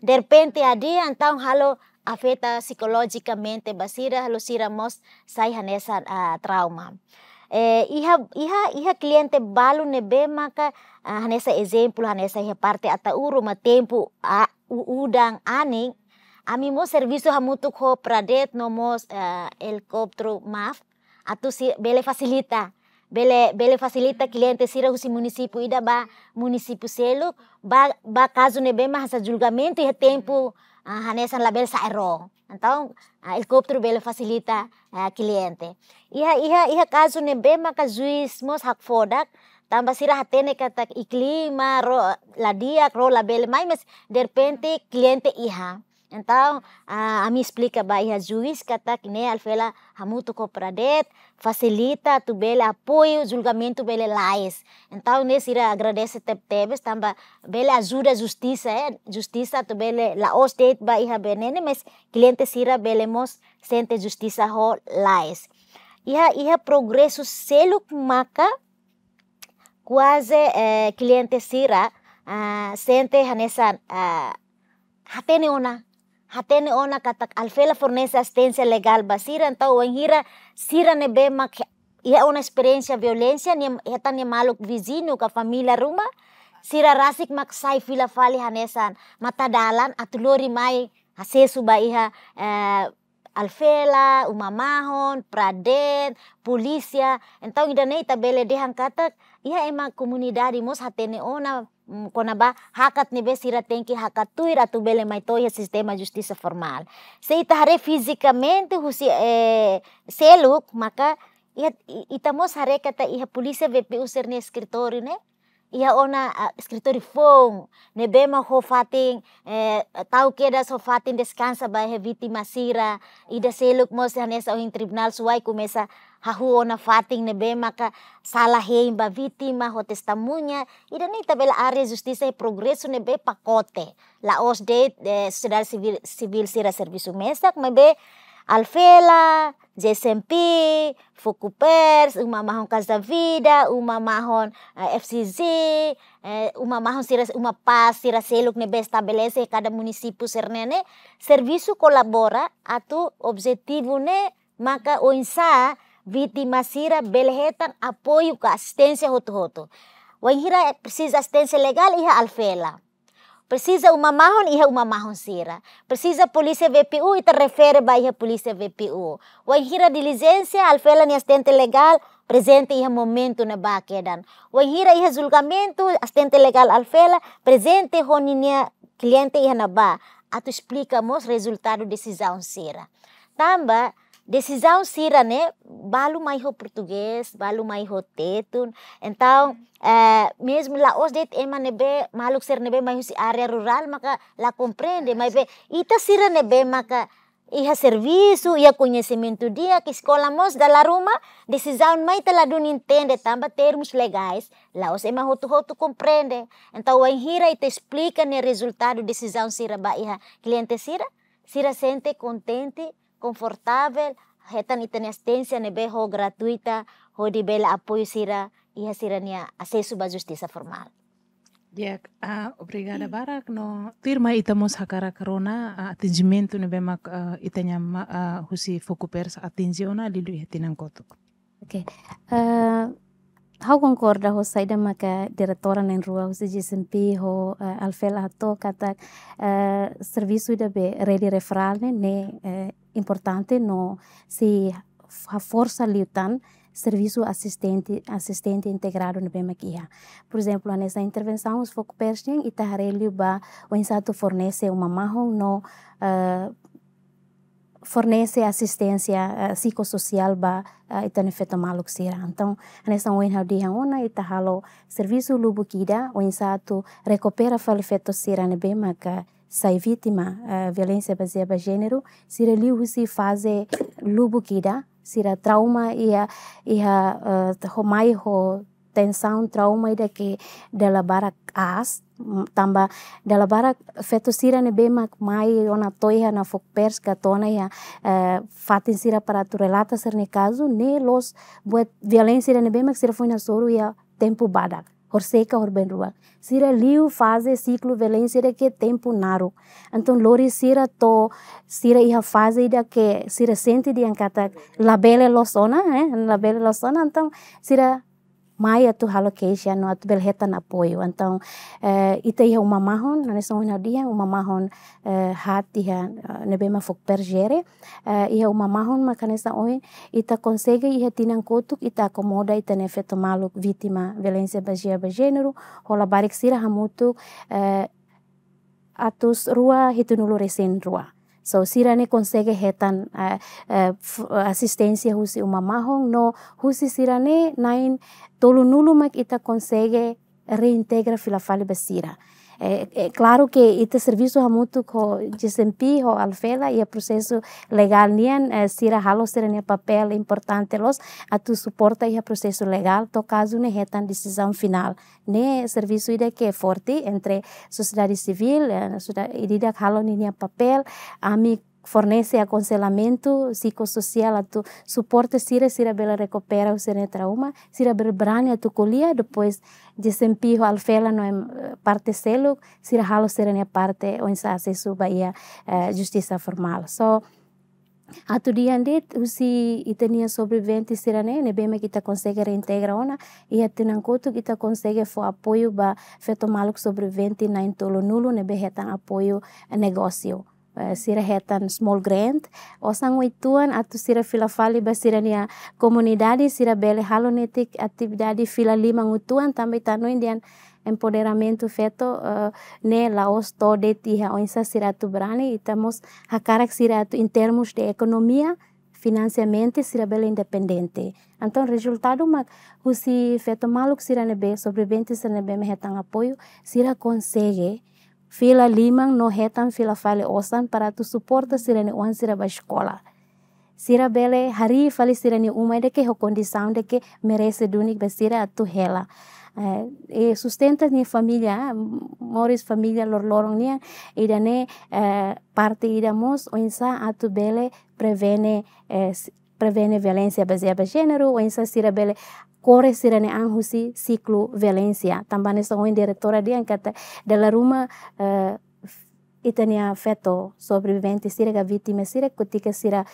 De repente adi antaw halo afeta psikologicamente basira halo siramos sai hanesa uh, trauma. Eh, iha iha iha cliente balu nebe maka uh, hanesa exemplo hanesa iha parte atauro ma tempo uh, udang aning ami mo servicio hamutuk ho pradet nomos uh, eh, helicoptero maf atu si bele facilita bele bele facilita cliente sira husi município ida e ba município selu ba ba caso nebe mas julgamento e tempo uh, hanesan label sa ero então uh, helicóptero bele facilita eh, a cliente iha e iha e iha caso nebe maka juiz mos hakfodak tamba sira hatene kata iklima ro la dia ro la bele mai mes de repente cliente iha Então, a mim explica para a juiz tá, que está aqui, né, ela fala muito cooperadet, facilita tu bela apoio julgamento bela lais. Então, nesse ira agradece te tebes bele bela ajuda justiça, é, justiça tu bela la ostet ba benene, mas cliente sira belemos sente justiça ho lais. Iha iha progresso seluk maka quase eh, cliente sira uh, ah, sente hanesan uh, ah, hatene ona hatene ona katak alfela fornece asistencia legal basira então o enhira sira nebe mak ia ona experiência violência ia heta ni maluk vizinho ka família ruma sira rasik mak sai fila fali hanesan dalan atulori mai hasesu ba iha eh, alfela umamahon polisia polícia então ainda nei tabele dehang katak ia ema comunidade mos hatene ona ba hakat ni besira tenki tui atu bele mai ya sistema justisa formal. Se ita hare fizikamente husi e, seluk maka ia mos hare kata ia polisi VPU usir ne skritorine ne. Ia ona skritori fong ne ne ma ho fatin eh, tau kedas so fatin deskansa ba he vitima sira ida seluk mos hanesa ohing tribunal suai kumesa hahu ona fating ne bema ka salah hein ba vitima ho testamunya ida ni tabela área justisa e progreso ne be pakote la os de, sedar civil civil sira servisu mesak me be Alfela, JSMP, fokupers uma mahon Casa Vida, uma mahon uh, eh, FCZ, uh, eh, uma mahon siras, uma Pas, paz siraseluk nebe estabelece Kada Munisipu sernene, Servisu Kolabora, atu objetivo ne maka oinsa vítima sira belhetan apoio ka assistência roto-roto. Wanhira precisa assistência legal e alfela. Precisa uma marrom e uma marrom sira. Precisa polícia VPU e te refere para a polícia VPU. Wanhira diligência, alfela e assistente legal, presente e momento na baquedan. Wanhira e julgamento, assistente legal alfela, presente honinia cliente e na ba. Atu explica mos resultado decisão sira. Tamba, decisão será, né? Balo mais o português, balo mais o teto. Então, é, eh, mesmo lá, os det é nebe maluco ser nebe, mas área rural, maca lá compreende, mas be, ita será nebe, maca ia serviço, ia conhecimento dia, que escola mos da la ruma, decisão mais te do entende, tamba termos legais, lá os ema hotu hotu compreende. Então, o enhira e te explica, né, resultado, decisão será, ba, ia cliente sira sira sente contente, confortável, heta ni tenia assistência nebe ho gratuita, ho di bela apoio sira ya e a sira nia acesso ba justiça formal. Diak, ah, obrigada mm. barak no tirma itamos hakara corona karona atingimento nebe mak uh, itanya ma, uh, husi fokuper atingiona lilu hetinan kotuk. Oke. Okay. Uh, haukonkorda ho saida maka diretoran en rua hosi GSMP ho uh, eh, alfel ato katak uh, eh, serviço da be rede referral ne ne uh, importante no se a força liutan serviço assistente assistente integrado no BMQIA. Por exemplo, nessa intervenção, os foco persien e taharelio ba o insato fornece uma marrom no uh, fornece assistência uh, psicossocial ba uh, eh, ito ni feto maluk sira. Então, nessa unha hau diha ona ita tá halo serviço lubu kida oin satu recupera fale feto sira ne bem maka sai vítima uh, violência baseada gênero sira liu se faze lubu kida sira trauma ia ia uh, ho mai ho tensão trauma ida que dela barak as tamba dala bara fetusirane bemak mai ona toiha na fok perska tona ya fatin sira para tu relata ser ne ne los buat violência ne bemak sira foi na soru ya tempo badak hor seka hor ben ruak sira liu fase ciclo violência de ke tempo naru anton lori sira to sira iha fase da que sira sente de ancata labele losona eh labele losona anton sira maia tu halo keisha no at na apoio. Então, eh, ita uma mahon, na nessa unha dia, uma mahon eh, hat ia nebema fok pergere, eh, ia eh, uma mahon maka nessa unha, ita consegue ia tinan kotuk, ita acomoda ita nefeto maluk vítima violência bagia bagênero, hola barik sira hamutuk, eh, atus rua hitunulu resen rua. So ne konsege hetan uh, uh, asistensia husi umamahong no husi ne nain nulu mak ita konsege reintegra filafale besira. Eh, eh, claro que este serviço é muito com desempenho, alfela e el processo legal nem eh, si se halos papel importante los a tu suporta e o processo legal to caso decisión decisão final ne serviço de que é forte entre sociedade civil sociedade ide halos nem papel amigo fornece aconselhamento psicossocial, tu suporte Sira, Sira Bela recupera o seu trauma, Sira Bela brane a tu colia, depois desempenho alfela no parte selo, Sira halo Sira na parte onde se acesso bahia uh, justiça formal. só So, tu dia andit usi itenia sobrevivente sirane ne bema kita consegue reintegra ona e atenan kotu kita consegue fo apoio ba feto maluk sobrevivente na intolo nulo ne behetan apoio eh, negócio. Uh, sira hetan small grant osang ituan atau sira fila fali basirania komunidade sira bele halonetik atividade fila lima ngutuan também tanu indian empoderamento feto uh, ne laos tode tiha oinsa sira tu brani itamos hakarak sira tu em termos de economia financeiramente sira independente. Então, resultado mak husi feto maluk sira nebe sobrevivente sira nebe mehetang apoio sira consegue fila limang no hetan fila fale osan para tu suporta sira ni wan sira ba escola. Sira bele hari fale sira umai deke de que deke de dunik ba sira tu hela. Eh, e sustenta ni familia, ah, moris familia lor lorong ni idane eh, parte idamos o atu bele prevene eh, prevene violência baseada no gênero, ou sira bele core sirene anhusi ciclo violencia tampane songoin diretora kata della rumah eh, uh, itania feto sobrevivente sirega vittime sire ketika sira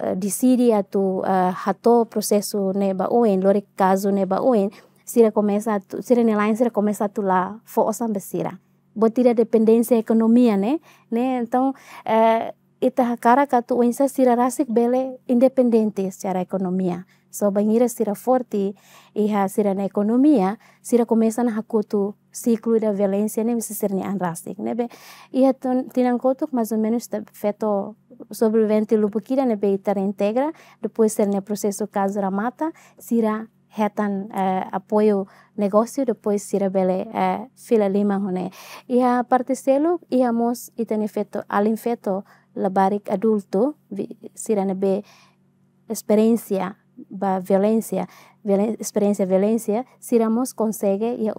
uh, disidi atu uh, eh, hato prosesu ne uen lori kazu ne baoen sira começa sira ne lain sira começa tu lah fokusan besira botira dependência ekonomi ekonomia ne? Ne uh, ita hakara katu wensa sira rasik bele independente secara ekonomia So bangira sira forte e sira na ekonomia sira komesa na hakutu siklu da violência ne bisa sira ni andrastic, né? Be, e ha tinan kotuk mais ou menos feito sobrevivente lupukira né be itar integra, depois ser ne processo caso ramata, sira hetan uh, eh, apoio negosio depois sira bele uh, fila lima hone. E a parte iha e a mos itan alin feto labarik adulto, sira ne be ba violência, experiência de violência, siramos consegue ia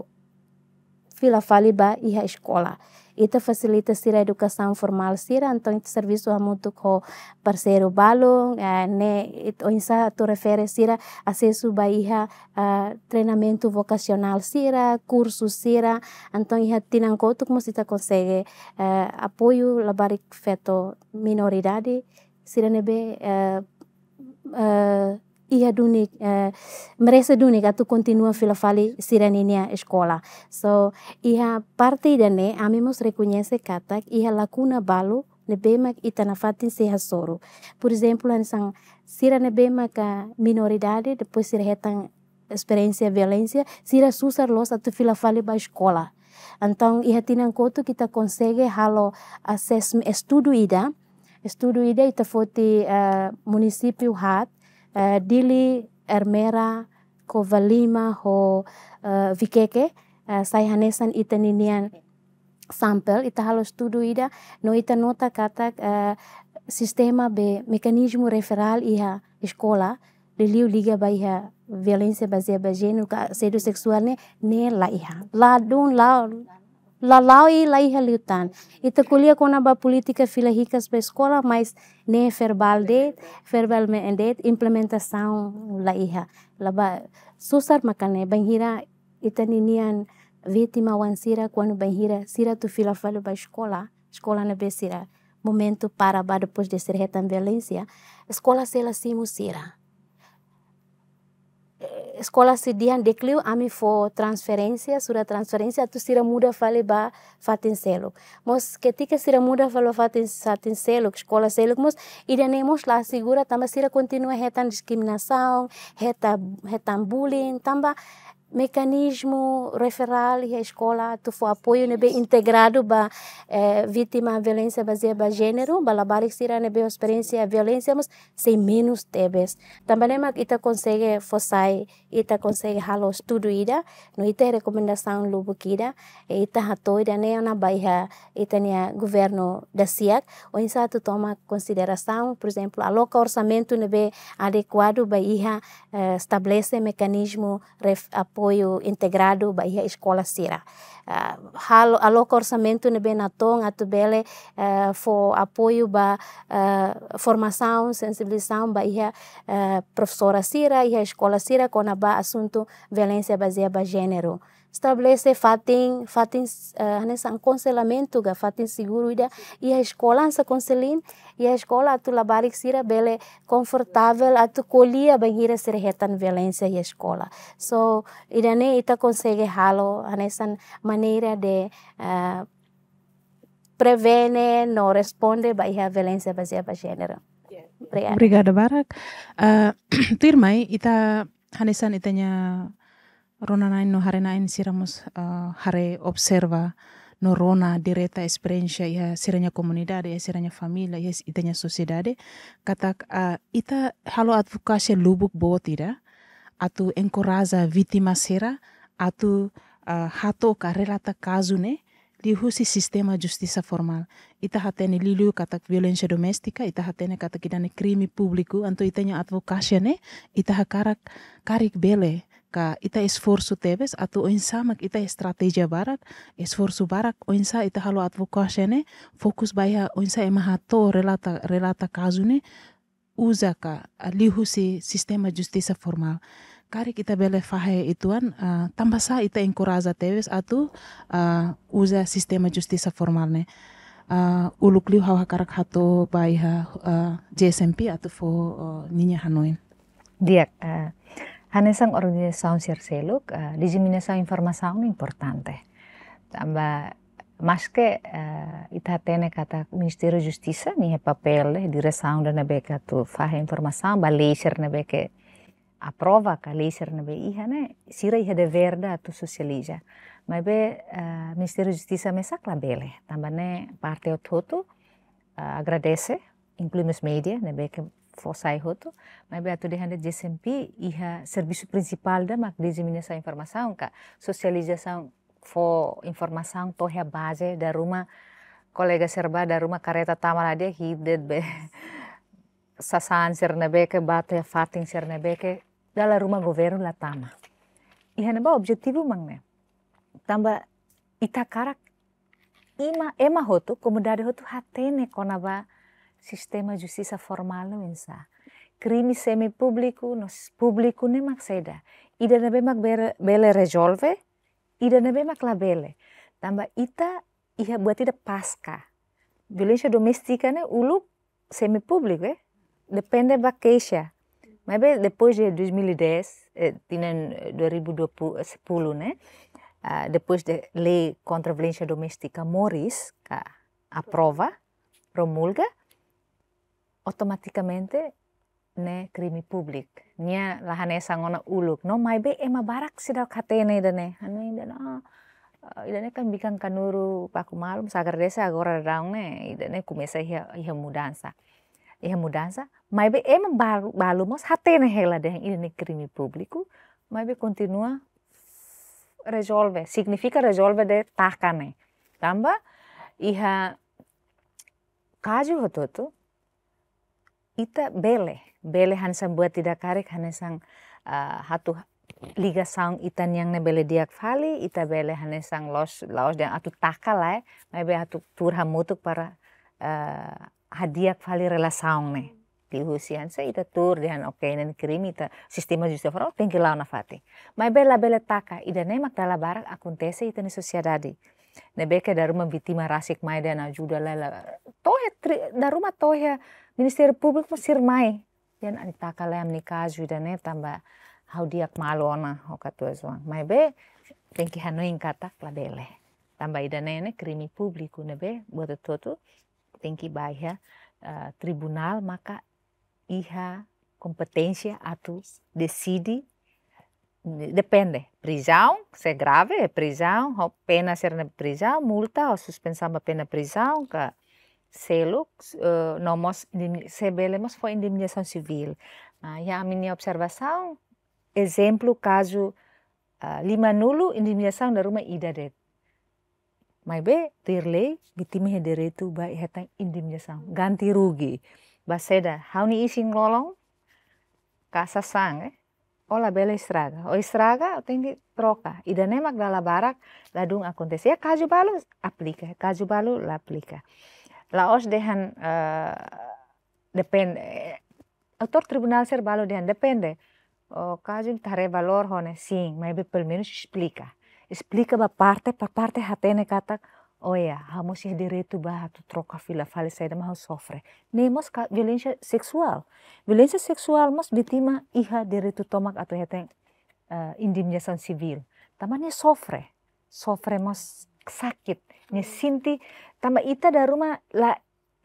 fila ba ia escola. Ita facilita a educação formal sira, então ita serviço a muito com parceiro balo, uh, eh, né, ita insa tu refere sira acesso ba ia uh, ah, treinamento vocacional sira, curso sira, então ia tinang ko tu como consegue uh, eh, apoio para feto minoridade, sira nebe uh, eh, uh, ia dunik uh, eh, meresa dunik atu continua fila fali siraninia escola so ia parte dane ami mos reconhece katak ia lacuna balu nebemak ita na fatin se hasoro por exemplo ansang sira nebemak a minoridade depois sira hetan experiência violência sira susar los atu fila fali ba escola então ia tinan koto kita consegue halo acesso estudo ida estudo ida ita foti uh, município hat Eh, dili ermera Kovalima, ho eh, vikeke uh, sai hanesan itaninian sampel ita halos tudu ida no ita nota kata uh, sistema be mekanismu referal iha sekolah, liliu liga ba iha violência baseada gênero ka sedu seksualne ne ne la iha la dun la lalaui lai E Ita kuliah kona ba política filahikas ba escola, mas ne verbal de, verbal me det, implementação laiha. Laba susar makane banhira ita ninian vítima wansira quando banhira sira tu fila falo ba escola, escola na sira Momento para ba depois de ser reta em violência, escola sela simu sira sekolah sidihan a ami fo transferência, sura transferência tu sira muda fale ba fatin seluk. Mos ketika sira muda falo fatin fatin seluk, sekolah seluk mos iremos lá segura tamba sira continua hetan discriminação, heta hetan bullying, tamba mecanismo referral e a escola tu foi apoio nebe né, integrado ba eh, vítima violência baseada ba gênero ba labarik sira nebe né, experiência violência mas sem menos tebes também mas ita consegue fosai ita consegue halo estudo ida no ita é recomendação lubu kida ita hatoida né na baia ita né governo da SIAC ou insa então, tu toma consideração por exemplo aloca orçamento nebe né, adequado ba iha eh, estabelece mecanismo ref, apoio apoio integrado Bahia Escola Sira. Uh, ah, hal alok orçamento ne benaton atubele uh, ah, for apoio ba uh, formação, sensibilização Bahia uh, professora Sira e a escola Sira com a assunto violência baseada ba gênero. estabelece fatin fatin uh, eh, nessa aconselhamento ga fatin seguro ida e a escola sa conselin e a escola atu labarik sira bele confortável atu colia bangira sira retan violência e a escola so ida ne ita consegue halo nessa maneira de uh, eh, prevene no responde ba a violência baseada ba gênero Obrigada. Obrigada, Barak. Uh, Tirmai, ita hanesan itanya Rona nain no hare nain siramos uh, hare observa no rona direta experiencia ya siranya komunidad ya siranya familia ya itanya sosiedade katak uh, ita halo advokasi lubuk bo tidak atu encoraza vitima sera atu uh, hato ka relata kazune ne husi sistema justisa formal ita hatene lilu katak violência domestika ita hatene katak idane krimi publiku anto itanya advokasi ne ita hakarak karik bele ka ita esforso tebes atu insa ita estrategia barat esforso barak insa ita halo advokasi ne fokus baya insa emahato relata relata kazune ne uzak ka lihu si sistema justisa formal kari kita bele fahe ituan uh, tambah sa ita inkuraza tebes atu uh, uza sistema justisa formal ne uh, uluk liu hawa karak hato baiha uh, JSMP atau fo uh, ninya Hanoin. Dia uh, Hanesa organização ser selo, eh, informasi yang informação é importante. Tamba mas eh, ita tene kata Ministério da Justiça ni é papel eh, direção da nabeka tu faz informação ba leiser nabeka aprova ka leiser nabe iha ne sira iha de verda tu socializa ma be uh, Ministério da Justiça bele tambah ne parte ototu agradece incluindo media nabeka Fosai hoto, mabe atu de JSMP, iha servisu principal da mak de diminuição sa informasaun ka sosialisasaun fo informasaun to he base da rumah kolega serba da rumah kareta tamala dia hidet be sasan sernebeke bate fating sernebeke dala rumah governo la tama. iha ba objektifu mangne. Tamba karak ima ema hotu komunidade hotu hatene konaba sistema justiça formal nu insa, krimi semi publiku, nos publiku nem mais seda. Ida na bemak bele resolve, ida na bemak labele. Tambah ita iha buat ida pasca. Violencia doméstica né ulu semi-público, eh? Depende ba queixa. Mas depois de 2010, e eh, 2010, e né? Uh, depois da de lei contra a violência doméstica Morris, que aprova, promulga, automaticamente ne krimi publik. Nia lahane e sangona uluk. No mai be ema barak sidak hatene dene Anu no. ah, ne kan bikang kanuru paku malum sagar desa agora raung ne ne kumesa iha iha mudansa. Iha mudansa mai be ema baru mos hatene hela deh ne krimi publiku. Mai be kontinua resolve. Signifika resolve de takane. Tamba iha kaju hototu ita bele bele han sang buat tidak karek han sang uh, hatu liga saung itan yang ne bele diak fali ita bele han sang los laos dan atu takala eh. mebe atu turha mutuk para uh, hadiak fali rela saung ne di husian se ita tur dan oke nen krim ita sistema justa faro tinggi launa fati mai la bele taka ida nemak dala barak akuntese ita ni sosiadadi nebeke daruma vitima rasik mai da na juda lela tohe tri, daruma tohe minister publik masir mai den Anita ni amnika juda ne tamba haudiak malona hokatua zoang mai be tenki kata katak labele tamba ida ne krimi publiku nebe buat tu tengki baiha uh, eh, tribunal maka iha kompetensi atau decidi depende. Prisão, se é grave, é prisão, pena ser na prisão, multa ou suspensão da pena prisão, que selo, uh, nós, se belemos foi indemnização civil. Uh, e a minha observação, exemplo, caso uh, lima nulo, indemnização na ruma idadet. Mas be, vitima é direito, ba, hetang indemnização, ganti rugi. Baseda, hau ni ising lolong, kasasang, eh? Ola oh, bela estraga. O oh, estraga tem de troca. E danemak la barak, ladung acontece. E caju balu aplica, Caju balu la aplica. La os dehan uh, eh, depende. Eh, autor tribunal ser balu dehan depende. O caju tare valor hone sim, mas pelo menos explica. Explica ba parte, pa parte hatene katak Oh ya dire tu direito tu troca fila falecida mau sofre. Nemos ka violência seksual, Violência sexual mas vítima iha direito tomak atau heten ya uh, eh, indemnização civil. Tamane sofre. Sofre mas sakit. Ne sinti tama ita da rumah la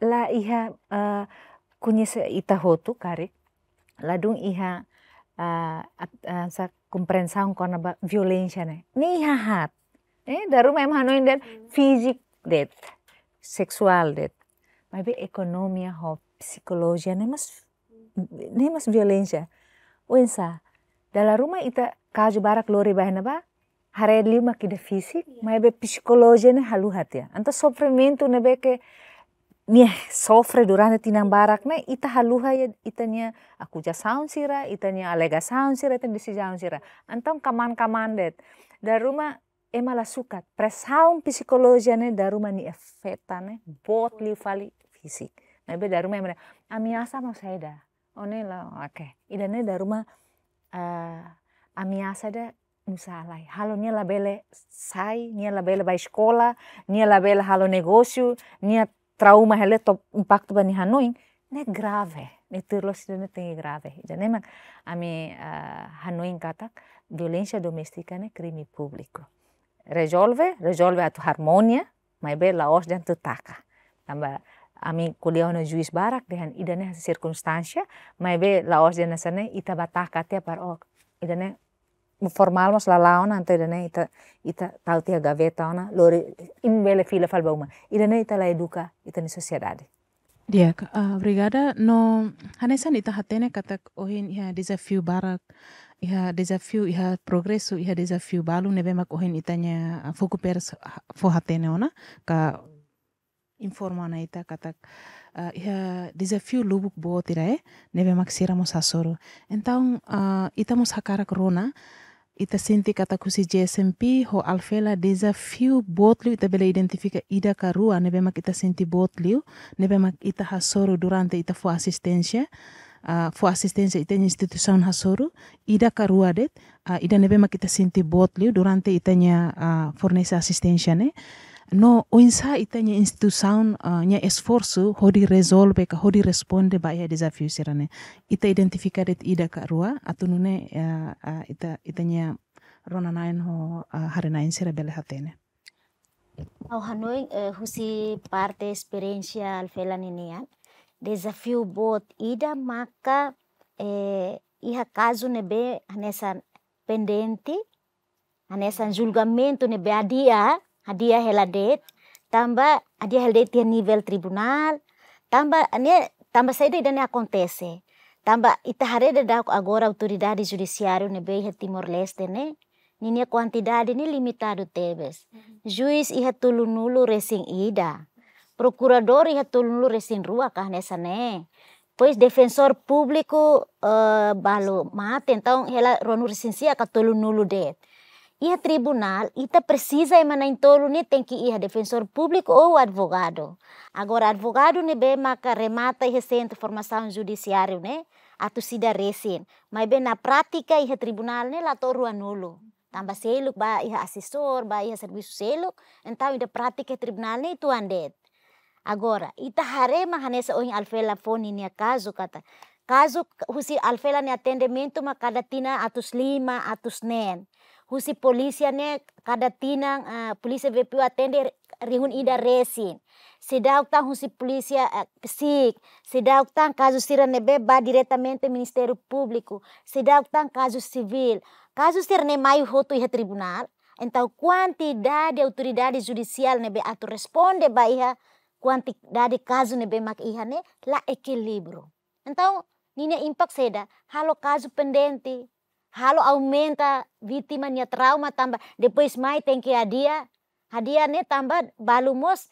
la iha uh, eh, kunye ita hotu kari. Ladung iha uh, sa komprensang kona violência ne. Ne iha hat Eh, daarom är man in den mm. seksual det, sexual det. Maar bij economia mas, ini mas mas violência. Wensa, dalam rumah ita kaju barak lori bahana ba hare lima kida fisik, maybe be psikologia ne haluhat ya. anto sofrimento ne be ke nia sofre durante tinang barak na ita haluha ya itanya aku ja sound sira itanya alega sound sira itanya desi sound sira antong kaman kaman det daruma e malasukat. Presaun psikologia ne daruma ni efetane ne bot li fali fisik. Na be daruma e mani ami asa mo dah. Oh ne oke. Ida ne daruma uh, asa da musalai. Halo nia labele sai, nia labele bai skola, nia labele halo negosiu, nia trauma hele to impacto bani hanoin. Ne grave. Ne turlos ida ne tengi grave. Ida ne ami uh, hanoin katak violência doméstica ne crime público resolve, resolve atau harmonia, be laos dan tutaka. Tambah ami kuliah no juis barak dengan idane circunstancia, be laos dan nasane ita bataka tia par ok. Idane formal mos la laona anto idane ita ita tau tia gaveta ona lori in bele fila falba uma. Idane ita la educa ita ni sociedade. Dia, uh, brigada no hanesan ita hatene katak ohin ya desafio barak iha desafio iha progresu, iha desafio balu nebe ohen itanya fuku pers fohatene ona ka na ita kata uh, iha desafio lubuk bo tirae nebemak mo sasoro entaung uh, ita mo sakara ita senti kata kusi JSMP ho alfela desafio botliu ita bela identifika ida karua nebe mak ita sinti botliu mak ita hasoro durante ita fo asistencia uh, fo assistenza ita institution hasoru ida karuadet uh, ida nebe makita sinti botliu durante itanya uh, fornesa assistenza ne no oinsa itanya institution uh, nya esforço hodi resolve ka hodi responde ba ya desafiu sirane ita identificadet ida karua atunune uh, uh, ita itanya rona nain ho uh, hari nain sira bele hatene Au Hanoi uh, husi parte ini ya desafio bot ida e maka eh, iha kasu nebe nessa pendente nessa julgamento nebe adia adia heladet tamba adia heladet a nivel tribunal tamba ane tamba saida ida ne acontece tamba itahareda e da agora autoridade judiciário nebe iha e Timor Leste ne ninia quantidade ni limitado tebes juiz iha tulu nulu resing ida procurador e tulung lure sin rua cá nessa né. Pois defensor público uh, eh, balo mata então ela ronu recensia cá tolu de e Ia tribunal, ita precisa e mana intolo ni tem que ir defensor público ou advogado. Agora advogado ne bem maka remata e recente formação judiciário, né? Atu sida recém. Mas bem na prática ia tribunal né lá toru anulo. tamba seluk ba ia assessor, ba ia serviço seluk, então ida prática tribunal ne tu andet. Agora, ita e Itaharema hanessa oin alfela foni nia kazu kata. kazu husi alfela ni atendimento ma kada tina atus lima atus nen. Husi polisia ne kada tina uh, ah, polisia VPU atende rihun ida resin. Sedauk tang husi polisia uh, ah, psik. Sedauk tang kazu sira nebe ba diretamente ministeru publiku. Sedauk tang kazu civil. kazu sira ne mai hotu iha tribunal. entau kuantidade de autoridade judicial nebe atu responde ba iha quantidade caso ne bem bemak ihane lá equilíbrio. Então, nina impacto seda, halo caso pendente, halo aumenta vítima nya trauma tambah, depois mai tem que adia, adia ne tambah balumos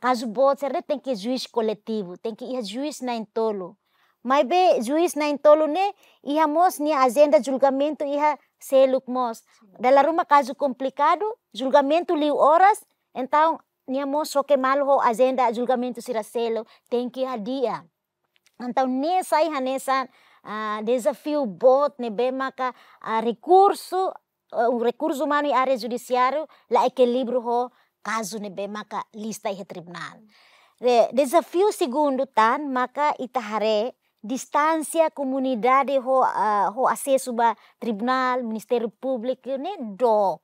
caso eh, bot ser tem que juiz coletivo, tem que ir juiz na entolo. Mai be juiz na entolo ne, ia mos nia agenda julgamento ia seluk mos. Dalam rumah caso complicado, julgamento liu horas, então Niamo soke malho agenda julgamento siracelo tem que adia. a dia. Então nessa aí nessa uh, desafio bot ne maka uh, ah, recurso uh, um recurso humano e área judiciário la equilíbrio ho caso ne maka lista e tribunal. De, desafio segundo tan maka itahare distansia komunidade ho uh, ho acesso ba tribunal, ministério público ne dok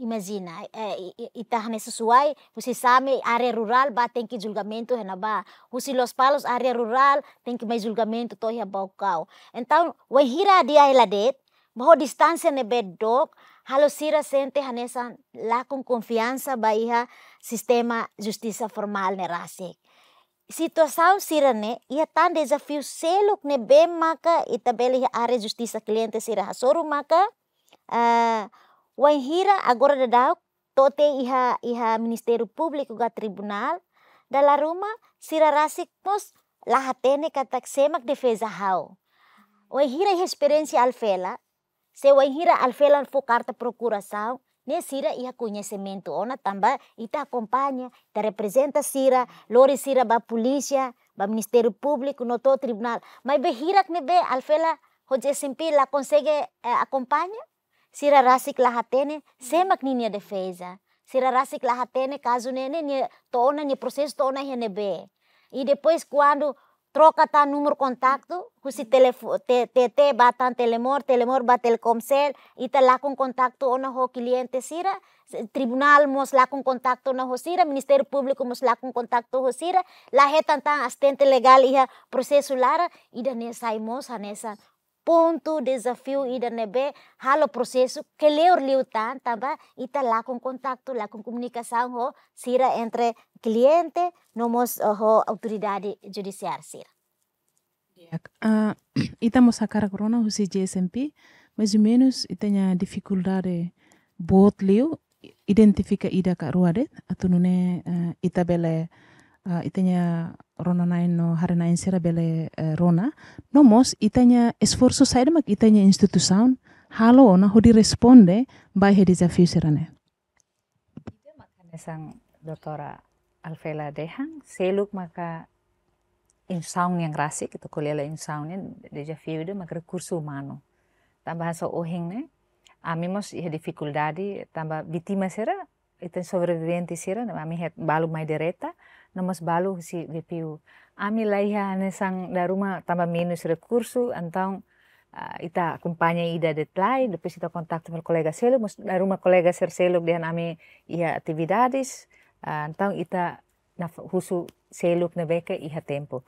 Imagina, itah é, tá mesusuai, você sabe, área rural ba tem que julgamento na ba, Husi Los Palos, área rural, tem que mais julgamento to ya baucau. Então, when hira dia ela eladet, boho distância ne né, bedok, halusira sente hanesa lá com confiança baia sistema justiça formal ne né, rasik. Situação sira ne, né, ia tan tá desafio seluk ne bem maka, itabeli área justiça cliente sira soru maka, uh, ah, o hira agora dadauk tote iha iha Ministério Público ga tribunal da laruma sirarasik pos lahatene katak semak defesa hau. Wan hira iha experiência alfela, se wan hira alfela focar carta procuração, ne sira iha conhecimento ona tamba ita acompanha, ita representa sira, lori sira ba polícia, ba Ministério Público, no to tribunal, mas o hira ne be alfela hoje sempre la consegue eh, acompanha Sira rasik lahatene semak ni nia defesa. Sira rasik lahatene caso nene nia tona proceso processo tona RNB. E depois quando troca tan número contacto, se telefone, te, te, te batan um telemor, telemor bat telcomcel, e está lá con contacto ona ho cliente sira, tribunal mos la con contacto ona ho sira, Ministério Público mos la con contacto ho sira, la hetan tan assistente legal iha e proceso lara, e da moza mos, nessa ponto, desafio ida nebe, halo processo que leu leu tan, tamba ita lá com contato, lá com comunicação ho, sira entre cliente, nomos ho autoridade judiciária sira. Uh, mo sacar corona o CGSMP, mais ou menos ita tenha dificuldade bot leu identifica ida ka ruadet ita eh, bele. uh, Ah, itanya Rona nain no hari nain sira bele eh, rona nomos itanya esforso saya demak itanya instituição halo ona hodi responde bai he desafio sirane sang doktora Alvela Dehang seluk maka insaun yang rasik itu kuliah insaunnya desafio itu maka rekursu mano. tambah so ohing ne mos ia dificuldade tambah vitima sira itu sobrevivente sira amih balu mai dereta nomas balu si review. Ami laiha ane sang daruma tambah minus rekursu antau uh, ita kumpanya ida detlai, depois ita kontak sama kolega seluk, mas daruma kolega ser seluk dengan ami ia atividades, uh, ah, antau ita na husu selo nebeke iha tempo.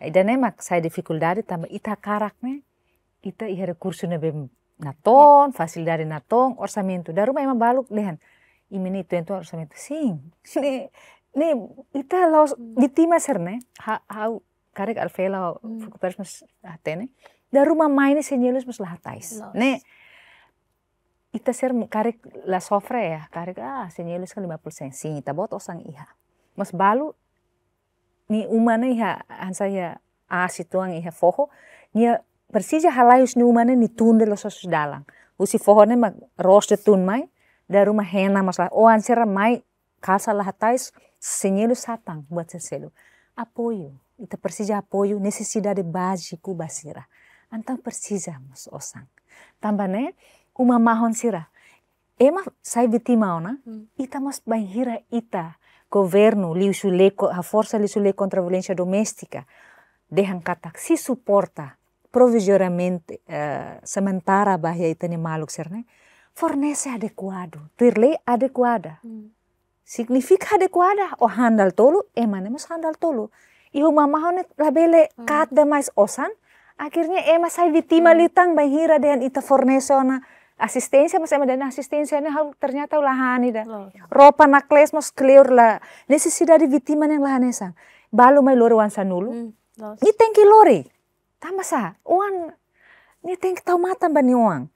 Ida nemak saya difikuldari tambah ita karak ne, ita iha rekursu nebe naton, fasilidade naton, orsamento. Daruma emang baluk dehan. imini itu itu orsamento sing. Nee, ita eh, los mm. ditima serne, ha hau karek alfela fukuperis mm. mas hatene. Eh, da rumah maine senyelus mas lahatais. Ne, ita ser karek la sofre ya, karek ah senyelus kan lima puluh sensi. ita bot osang iha. Mas balu ni umana iha ansa iha a situang iha foho, nia persija halayus ni umana ni tunde lo sosus dalang. Usi foho ne mak roste tun mai, da rumah hena mas lah. Oh ansera mai kalsa lahatais senyelo Satan, buat senselo. Apoio, e ita persija apoio, necessidade básico basira. Antang persija mas osang. Tambane, uma mahon sira. Ema sai vitima ona, ita e mas banhira ita. Governo, liu sule, a força liu sule contra a violência doméstica. Dehan katak, si suporta provisoriamente, uh, eh, sementara bahaya ita ni maluk sirne, fornece adequado, tirle adequada. Hmm significa adequada o handal tolu eh, manemos handal tolu ihu mamahonet labele hmm. kat demais osan akhirnya ema eh, saya vitima hmm. litang bahira dengan ita fornesona asistensia mas ema dan ne hau ternyata ulahani dah oh. ropa kles mos clear la necesidad di vitima yang lahanesa balu mai mm, lori wan sanulu hmm. ni tengki lori tamasa uan ni tengki tau matang bani uang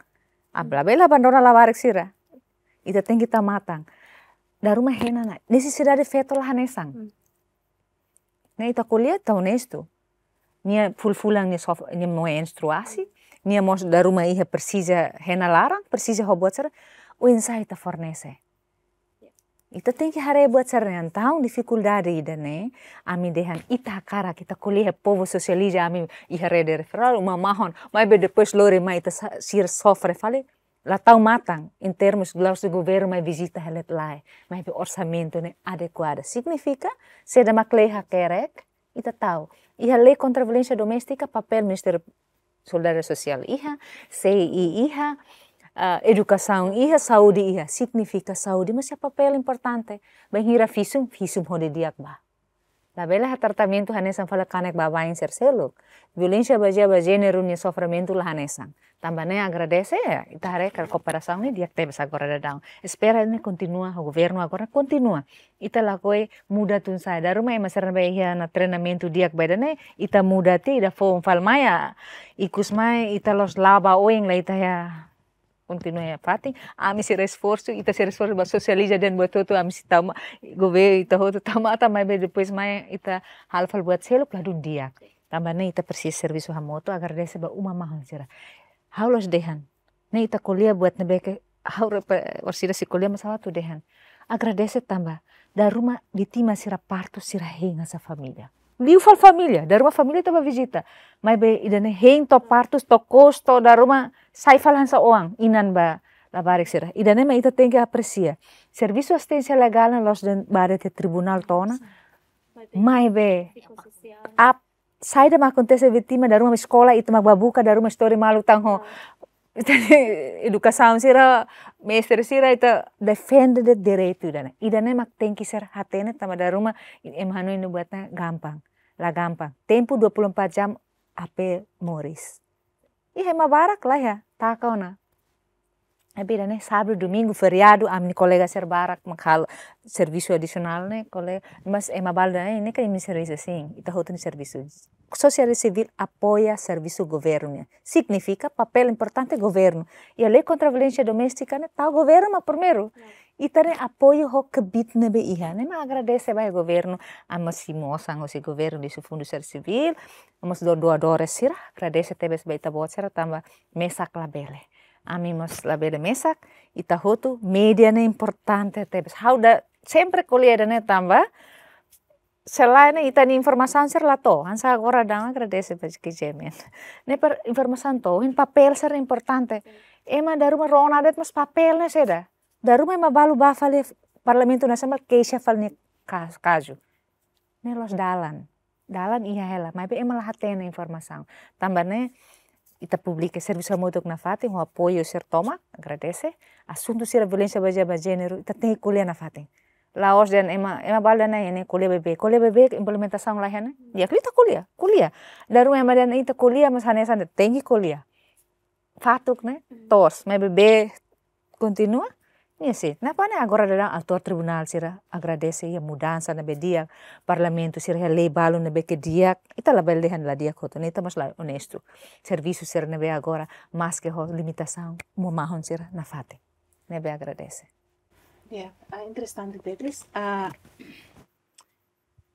abla mm. bela bandora warik sira ita tengki tau matang Daruma hena na なるまへなない。necesidade fetolahanesan. esang na ita e kulia tau nesto. Nia fulfulang nia sof nia moe instruasi. Nia mos daruma rumah iha hena larang persija robotsara. O insight ita fornese Ita e tem que haré buat serentan então, dificuldade ida ne ami dehan ita kara kita kuliah povo sosialija ami iha e rede referal umamahon uma mahon mai be depois lori mai ita sir sofre fale lá tão matam em termos do governo eh, mas visita relet lá, mas o orçamento né adequado. Significa se da macleha querek e tal. E a lei contra a violência doméstica papel do Ministério Solidário Social iha, CII, iha, uh, educação iha, saúde iha. Significa saúde, mas é papel importante. Bem, hira fisum, fisum hode diak bah. Nah, la ha tratamiento hanesan fala kanek babain ser seluk. baje baje bagia neruni sofrimento la hanesan. Tambane agradece ya, ita re kal para ni dia te besa da dau. Espera ni continua o governo agora continua. Ita la koe muda tun sa da rumai masar be hia na dia diak badane ita muda ti da fo fal maya. Ikus mai ita los laba oing la ita ya continuare a mi si resforço e se resforço ba socializa den ba toto a mi si tama gove ita hoto tamata mai be depois mai ita hal buat selo pladun um dia tambahnya ita persis servisu hamoto agar dia sebab uma mahal sira haulos dehan Nih ita kuliah buat nebeke haur warsida si kuliah masalah tu dehan agar dia tambah dari rumah ditima sira parto sira hinga sa familia liu fal familia dari rumah familia tambah visita mai be idane e heng to partus to kos to dari rumah sai oang inan ba la sira ida danem ita tem apresia servisu Servisu assistência legal na los den bare te tribunal tona. Mai be. Ya. ap sai de ma acontece vitima da uma skola itu mak babuka da uma story malu tanho. Iya. Educação sira meser sira ita defend de direito dana. E danem mak tenki sira ser hatene tama da uma emhanu inu buatna gampang. La gampang. Tempo 24 jam ape moris. Ih, barak lah ya. takau na. Bira né, sábado, domingo, feriado, am ni colega me makhal serviço adicional né, colega, mas é uma balda né, que que me serviço assim, ita outro serviço. Sociedade civil apoia serviço governo, né. significa papel importante governo. E a lei contra a violência doméstica né, tá o governo mas primeiro. i tare apoio hoc bitne be iha. Nema agradeceva je governu, amo a mosango si o governo su fundo ser civil, amo si doa dore sira, agradece tebe sebaita bocera tamba mesak bela. Ami mas labele mesak, ita hotu media ne importante tebes. Hau da, sempre kuliah ne tamba, selain ita ni informasan ser lato, ansa agora dang agradece pa kijemen. Ne per informasi to, in papel ser importante. Ema daruma rumah ronadet mas papel ne seda. Daru mai mabalu bafale parlamentu nasional keisha kaju Ne los dalan. Dalan iya hela, mai be emala hatena informasang, Tambane ita publike servisa motok na fate o apoio ser toma, agradece. asunto sira violencia violência ba genero ita tei kulia na la Laos dan ema ema balda na ini kuliah bebe kuliah bebe implementasang la hena ya kita kuliah kuliah daru ema dan itu kuliah mas hanya sana tinggi kuliah fatuk ne mm. tos mai bebe continua Ni iya sih, kenapa nih agora dalam atur tribunal sih, agradece ya mudanza na bediak parlamento sira ya lei balu nabe ke dia. ita lah bel lah dia diak hoto neta mas la honesto servicio sira agora mas ke ho limitação mau mahon sih, na fate Nabe be Ya, yeah uh, interessante betes uh, ah,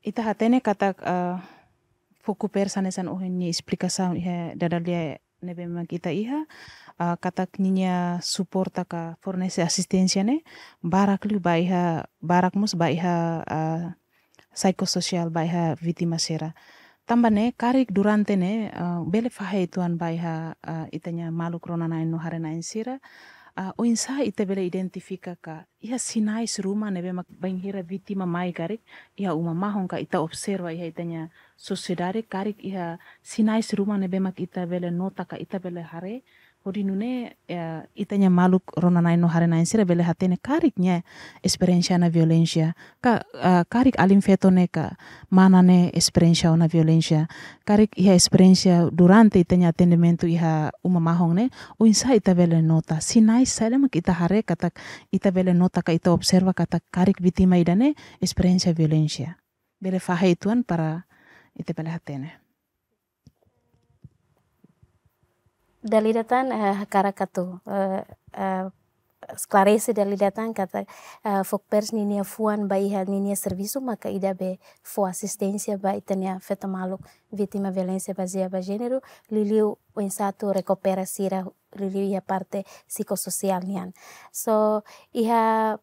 ita hatene kata uh, ah, foku persanesan ohen ni explicação ia dadalia nebe kita iha uh, katak ninya suporta ka fornese asistencia ne barak lu ba iha barak mus ba iha uh, psychosocial ba iha vitima sera tambane karik durante ne uh, bele fahe tuan ba iha itanya malu krona nain no hare nain sira Uh, o insa ita bela identifika ka ia sinais ruma nebe mak viti ma mai karik ia uma mahon ka ita observa ia itanya sosedare karik ia sinais ruma nebe mak ita bela nota ka ita bela hare nune ya itanya maluk rona nai no hare nai sira bele hatene karik nye esperensia na violensia ka uh, karik alim fetone ka mana ne esperensia na violensia karik iha esperensia durante itanya atendimento iha uma mahong ne o insa ita bele nota sinai sale mak ita hare kata ita bele nota ka ita observa kata karik bitima idane esperensia violensia bele fahe ituan para ita bele hatene datang uh, eh, karakatu uh, eh, uh, eh, dari datang kata uh, fokpers ninia fuan bayi hal ninia servisu maka ida be fo asistensia bayi tenia feta maluk vitima violensia bazia ba generu liliu o satu recupera sira liliu ia parte psicossocial nian so iha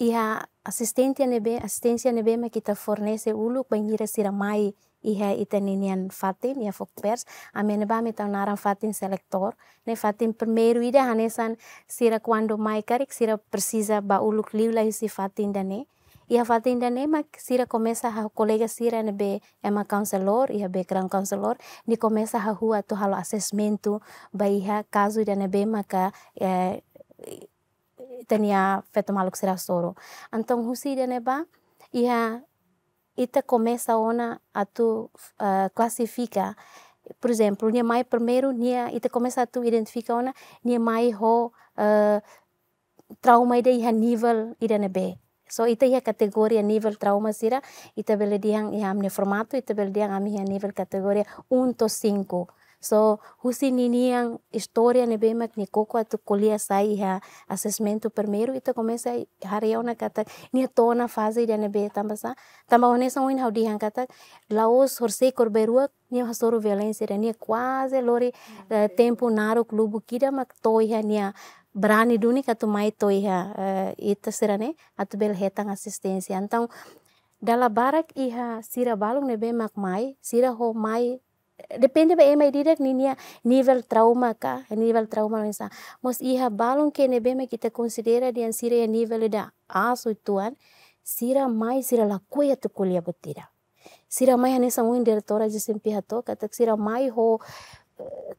iha asistensia nebe asistensia nebe ma kita fornese uluk bangira sira mai iha itaninian fatin ya Fok pers amene ba naran fatin selektor. ne fatin permeru ida hanesan sira quando mai karik sira persisa ba uluk liu lai si fatin dane ia fatin dane ma sira komesa ha kolega sira ne be ema counselor ia be grand counselor ni komesa ha hua tu halo asesmentu ba iha kazu dane be maka eh, tenia fetomaluk maluk sira soro antong husi dane ba iha ita começa a ona a tu uh, classifica por exemplo nia mai primeiro nia ita começa a tu identifica ona nia mai ho uh, trauma ida iha nível ida na be so ita iha categoria nível trauma sira ita bele diang iha amne formato ita bele diang ami iha nível categoria 1 to 5 So, husi nini yang historia nebe mak ni koko atu kulia sai ha assessmento permeru ita komesa hari ona kata ni tona fase dia nebe tambasa tamba sa un hau hang kata laos horse korberua ni hasoro violence dia ni kwaze lori eh, tempo naro klubu kida mak toi ha ni brani duni katu mai toi ha uh, eh, ita serane atu bel hetang asistensi antau dalam barak iha sira balung nebe mak mai sira ho mai depende ba ema eh, direk nia nivel trauma ka nivel trauma mesa mos iha balon ke nebe me kita considera dian sira ya e nivel da aso tuan sira mai sira la kuya tu kulia botira sira mai anesa un tora jisim piha to kata sira mai ho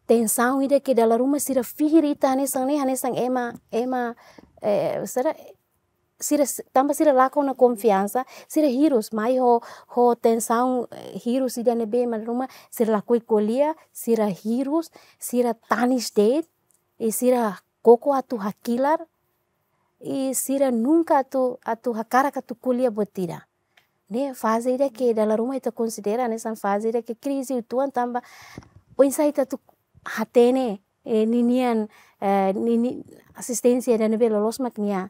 tensão ida ke dalam rumah sira fihir ita sang ne sang ema ema eh, sara sira tamba sira lako na confiança sira hirus mai ho ho tensão eh, hirus ida ne be malruma sira lako colia sira hirus sira tanis de e sira koko atu hakilar e sira nunca atu atu hakara tu kulia botira ne fase ida ke dala ruma ita considera ne san fase ida ke crise utuan tamba o insight atu hatene e ninian eh, nini assistência da nebe lolos maknia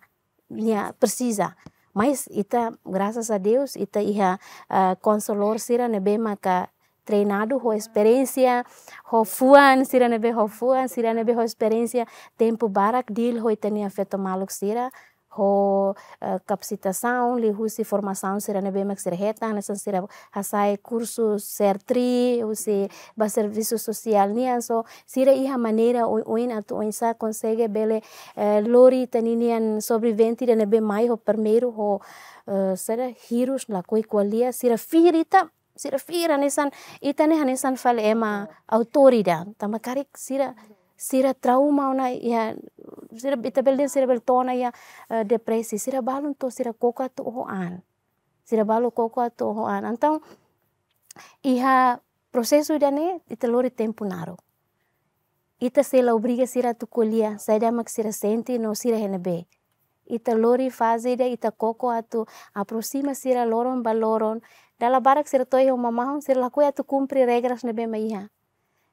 ya, precisa. Mas ita, graças a Deus, ita ia uh, consolor sira nebe maka treinado ho experiência, ho fuan sira nebe ho fuan sira nebe ho experiência tempo barak dil ho itania feto maluk sira ho kapsita eh, saun li husi formasaun sira na bemak sira hetan na sira hasai kursus ser tri husi ba servisu sosial nian so sira iha manera oin atu oin sa consegue bele eh, lori taninian sobrevivente na be mai ho permeru ho eh, sira hirus la koi kualia sira firita sira fira nesan itane hanesan fal ema autoridad tamakarik sira sira ona ya sira itabelden sira beltona ya eh, depresi sira balun to sira koka to hoan sira balu tuh to hoan antang iha prosesu dane italori tempo naro ita sela obriga sira tu kuliah saya dah mak sira senti no sira henebe ita lori fase dia ita koko atu aproxima sira loron baloron dalam barak sira toyo mamahon sira ya tu kumpri regras nebe iha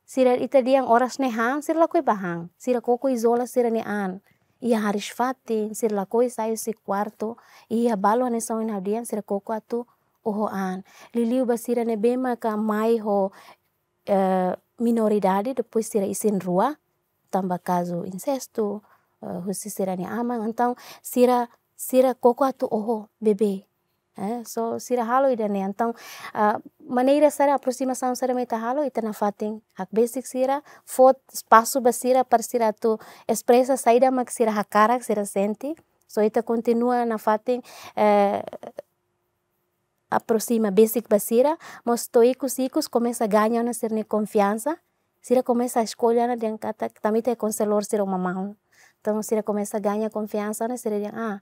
Sira yang oras ne hang, sira lakoi bahang. Sira koko izola sira ne an. Ia haris fatin, sira lakoi sayu si kuarto, Ia balo ne hau inaudiang sira koko atu oho an. Liliu basira ne bema ka mai ho uh, e, minoridade, depois sira isin rua. Tamba kazu incestu, uh, husi sira ne amang. Então, sira, sira koko atu oho bebe. Eh, é, so sira halo ida ne então uh, maneira sara aproximação sara meta halo ita na fatin hak basic sira fot espaço basira para sira tu expressa saída mas mak sira hakara sira sente so ita continua na fatin eh, aproxima basic basira mas to ikus ikus começa ganha na sira confiança sira começa a escolha na dian kata também te conselor sira mamão então sira começa ganha confiança na sira dian ah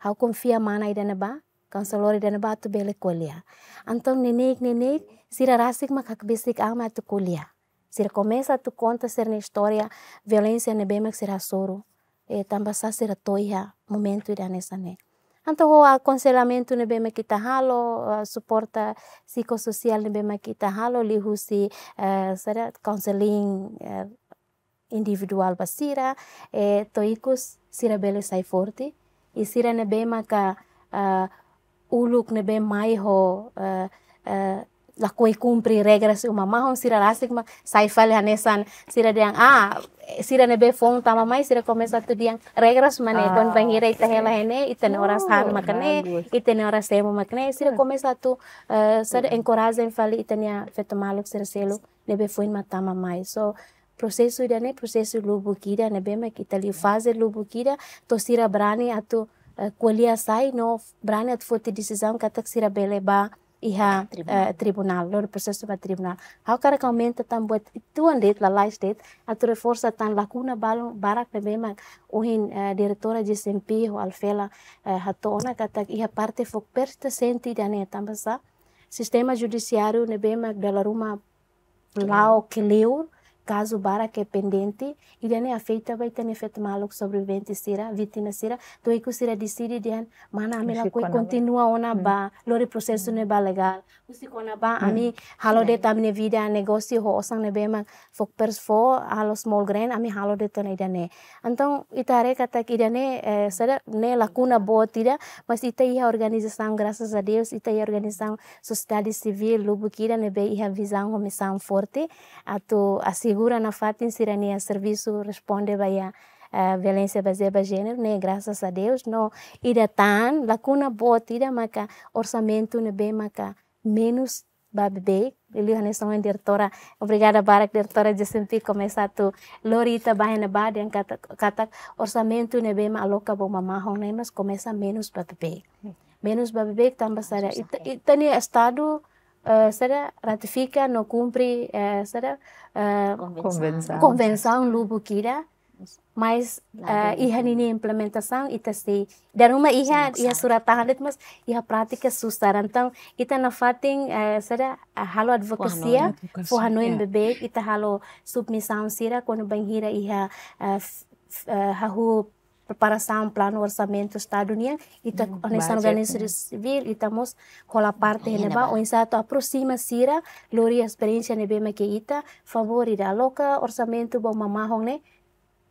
hau confia mana ida na ba konsolori dan batu bele kuliah. Antong nenek nenek sira rasik mak hak bisik ama tu kuliah. Sira komesa tu konta sira ne historia violencia ne bemak sira soru. E eh, tamba sa sira toiha momentu ida nessa Anto ho a konselamentu ne bema kita halo eh, suporta psikososial ne bema kita halo lihusi eh, sira sara konseling individual basira e toikus sira bele sai forti, isira ne ka uh, uluk nebe mai ho uh, uh, la koi cumpri regras uma mahon sira lasik ma sai fale hanesan sira deang ah sira nebe fong tama mai sira komesa tu diang regras mane ah. kon pangira ita hela hene ita ne orang han makane ita ne oras semo makane sira ah. komesa tu uh, e, sada encourage en fale ita feto maluk sira selo nebe foin tama mai so prosesu ida ne prosesu lubu kida nebe ma kita li fase lubu kida to sira berani atau kualia sai no brani at foti decisão que ataque sira bele ba e ha tribunal, uh, tribunal lor processo ba tribunal how cara que aumenta tam bot tu andet la lai state a tu reforça tan lacuna balon barak pe bema o hin uh, eh, diretora de SMP ho alfela uh, eh, hatona katak iha parte fok persta senti dane tambasa sistema judiciário ne bema dalaruma lao keleur caso bara che è pendente, idene afecta vai tene fet malok sobrevivente sira, vitina sira, to iku sira disidi dian mana amela koi continua ona ba, lori prosesu ne ba legal. Usi kona ba ami halo de tamne vida negosio ho osang ne bema fok pers fo halo small grain ami halo de tone idane. Antong itare kata idane eh, sada ne lakuna bo tida, mas ita e iha organização graças a Deus, ita e iha organização sociedade civil, lubu kida ne be iha visão homisão forte, atu asi figura na fato em Cirania Serviço responde a a violência baseada em gênero, né? Graças a Deus, não ida tan, lacuna boa tira maca orçamento né bem maca menos babbe, ele honesto em é diretora, obrigada para diretora de sempre começar tu Lorita vai bad yang kata kata orçamento né bem aloca bom mamahong né, mas começa menos babbe. Hum. Menos babbe também será. Itani estado eh, ¿será? ratifica, no cumpre eh, ¿será? Eh, convenção. convenção Lubukira, mas uh, eh, ia nini implementação ita e sih, dar uma iha ia surat tahan mas iha prática sustar então ita e na fatin uh, será halo eh, advocacia fuhanoin bebek ita halo submissão sira quando banhira ia uh, hahu preparação, plano, orçamento, Estado União, e tá hum, organização organização civil, e estamos com a parte de neba, o insato aproxima sira, lori experiência de Neba, que ita, favor ida loca, orçamento bom mamahong ne,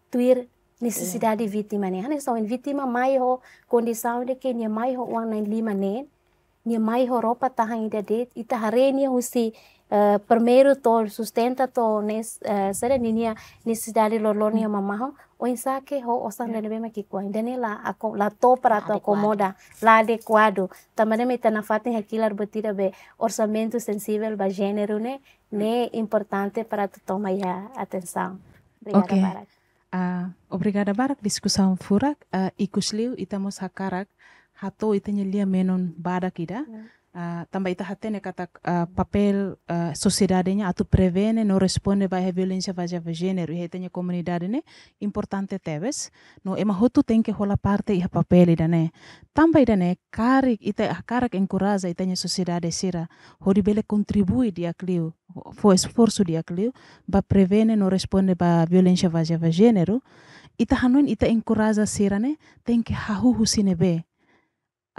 tuir necessidade de vítima né, hane são vítima mais ho condição de que ne mais ho uang na lima ne, ne mai ho ropa tahang ida det, e ita hare ne husi Uh, eh, primeiro to sustenta to nes uh, sera ninia necessidade lor nia mamahong uinsaque ho osandene ya. bema kikua indene la ako la topra to komoda la adequado tamane me tanafate hakilar botira be orçamento sensible ba gênero ne mm. né importante para to toma ya atenção obrigada okay. barak uh, ah, obrigada barak discussão furak uh, ah, ikusliu itamos hakarak hato itanya lia menon badak Uh, ah, tamba ita hatene kata uh, papel uh, ah, sociedadenya atu prevene no responde bae violência vaja gênero e tenha comunidade importante teves no ema hotu tenke hola parte e papel ida né tamba ida né karik ita karak encoraja itanya sociedade sira hori bele contribui dia kliu, fo esforso dia kliu, ba prevene no responde ba violência vaja gênero ita e hanuin ita e encoraja sira tenke tem que hahu husinebe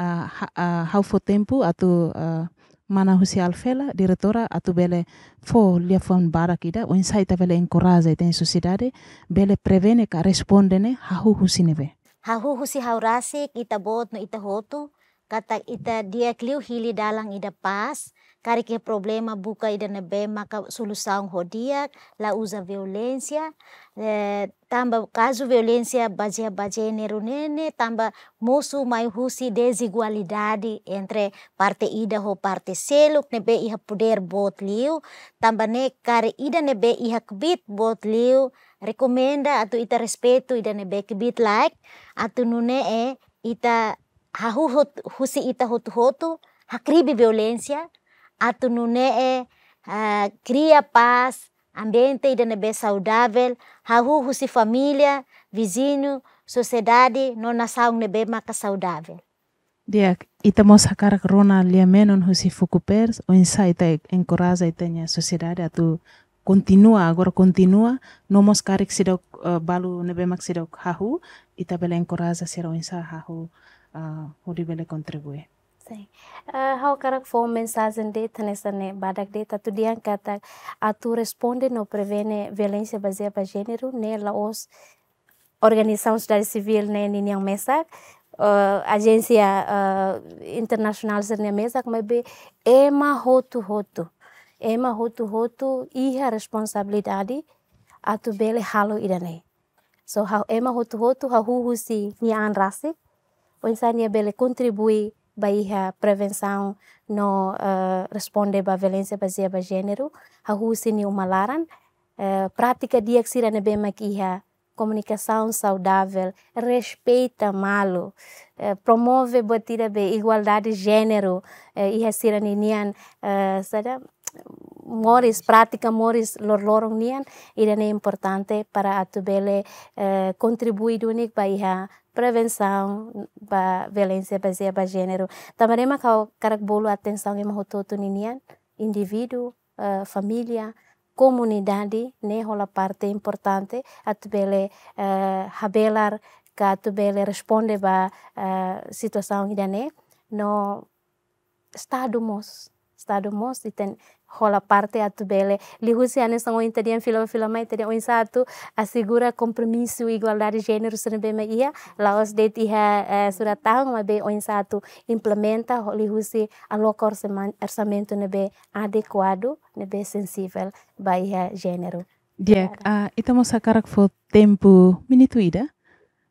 uh, eh, uh, eh, haufu tempu atau uh, eh, mana husi alfela diretora atau bele fo lia fon barakida o insaita bele encoraja ita sociedade bele prevene ka respondene hahu husi neve hahu husi haurasik ita bot no ita hotu kata ita dia kliu hili dalang ida pas Care ke problema buka ida nebe maka ho rodia, la usa violencia eh, tamba violencia bajia bajia neru nerunene, tamba musu mai husi e desigualidade entre parte ida ho parte seluk nebe iha puder bot liu, tamba ne care ida nebe iha kbit bot liu, rekomenda atau ita respeto ida nebe kbit like, atau nune e ita hahu husi ita hotu hotu, hakribi violencia atunu ne'e cria paz, ambiente idana be saudável, hahuhu si família, vizinho, sociedade, nona nasaung nebe maka saudável. Dia, ita mo sakarak rona lia menon husi fukupers, o insa ita encoraja ita sociedade atu continua, agora continua, no mos karik sidok uh, balu nebe mak sidok hahu, ita encoraza encoraja sira o insa hahu, uh, hudi bela contribuir. Sim. Uh, ah, how karak fo mensagem de tanesane badak de tatu dian a tu responde no prevene violência baseada para gênero né laos organização sociedade civil né niniang mesa uh, ah, agência uh, ah, internacional serne mesak mebe ema hotu hotu ema hotu hotu iha responsabilidade a tu bele halo idane so how ema hotu hotu ha huhusi si nia anrasi o insania bele contribui Bahia prevenção no uh, responde à violência baseada no gênero, a Rússia e o Malaran, uh, prática de axira ne bem maquia, comunicação saudável, respeita malo, uh, promove batida be igualdade de gênero e a siraninian, sabe? Moris, prática moris lor lorong nian, irene importante para a atubele uh, contribuir unik bahia prevenção da violência baseada ba gênero também é ma que karakbolo atenção em mahototo ninian indivíduo uh, família comunidade né rola parte importante atubele uh, eh, habelar ka atubele responde ba uh, situação idane né? no estado mos estado mos iten hola parte atu bele. Li ane anos são italiano filo filo mai oin satu asigura kompromisu e igualdade de gênero sobre bema ia laos de tiha eh, suratang ma be oin satu implementa li alokor seman ersamento ne be adequado ne be sensível baiha ia gênero. Dia, uh, ah, mo sakarak fo tempo minitu ida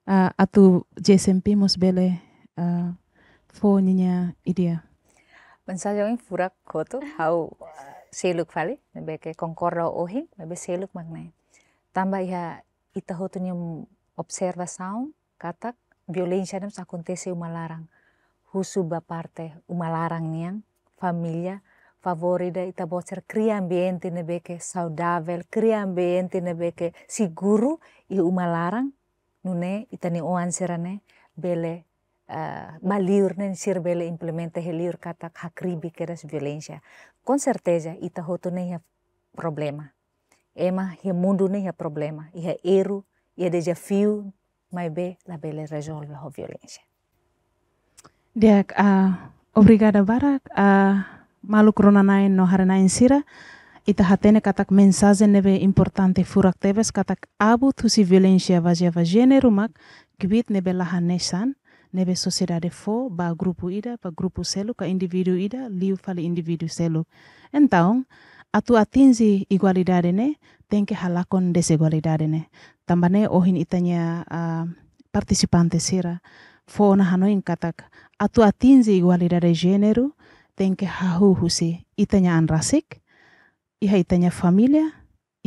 uh, atu JSMP mos bele uh, fo ninya idea. Pensa yo en furak koto hau seluk fale nabe ke concorda ohi nabe seluk magne. tamba iha ita observa saung katak violência nam acontece uma larang husu ba parte umalarang larang niang familia favorida ita bocer kri ambiente nabe ke saudável kri ambiente nabe ke siguru i uma larang nune ita ni oan serane bele Eh, uh, nen bele implemente helir kata hakribi keras violencia. Con certeza, ita hoto ya problema. Ema, ya mundo nem problema. Ia eru ia deja mai be, la bele resolve ho violencia. Diak, uh, obrigada barak, uh, maluk nain no haranain sira, ita hatene katak mensaje nebe importante furak tebes katak abu si violencia vazia vazia rumak kibit nebe san nebe sociedade for ba grupo ida ba grupo selu ka individu ida liu fale individu selu. então atu atinzi igualdade ne tem que ralar com desigualdade ne tambane ohin itanya uh, participante sira fo na hanoin katak atu atinzi igualdade gênero tem que hahu husi itanya anrasik iha itanya família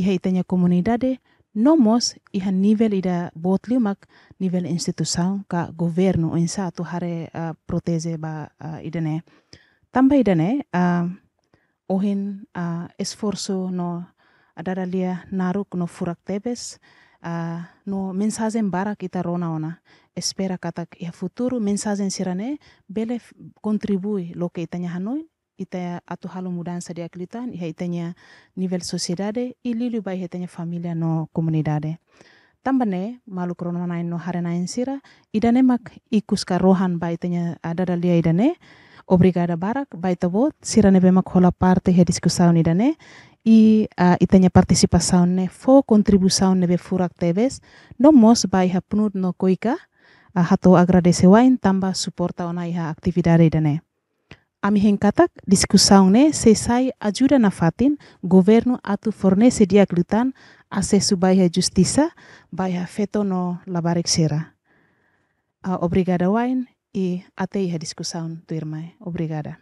iha itanya comunidade nomos ihan nivel ida botlimak nivel institusang ka governo insa tu hare uh, proteze ba uh, idane tamba idane uh, ohin uh, esforso no adaralia naruk no furak tebes uh, no mensaje bara kita rona ona espera katak ya futuro mensaje sirane bele kontribui loke itanya hanoi ita atu halu mudanza de aclitan y itaña nivel sosiedade i lilu bai itaña familia no komunidade. tambane malu kronona no harena insira idane mak ikuska rohan bai itaña ada lia idane obrigada barak bai tabot sira be mak hola parte he discussão idane i uh, itanya partisipasau ne fo ne be furak tebes no mos bai hapnud no koika uh, hato agradece wain tamba suporta ona iha actividade idane Ami henkatak katak né se sesai ajuda na fatin governo atu fornece diaglutan acesso justisa, justiça baia feto no sera. Uh, obrigada i e até a discussão, turma. Obrigada.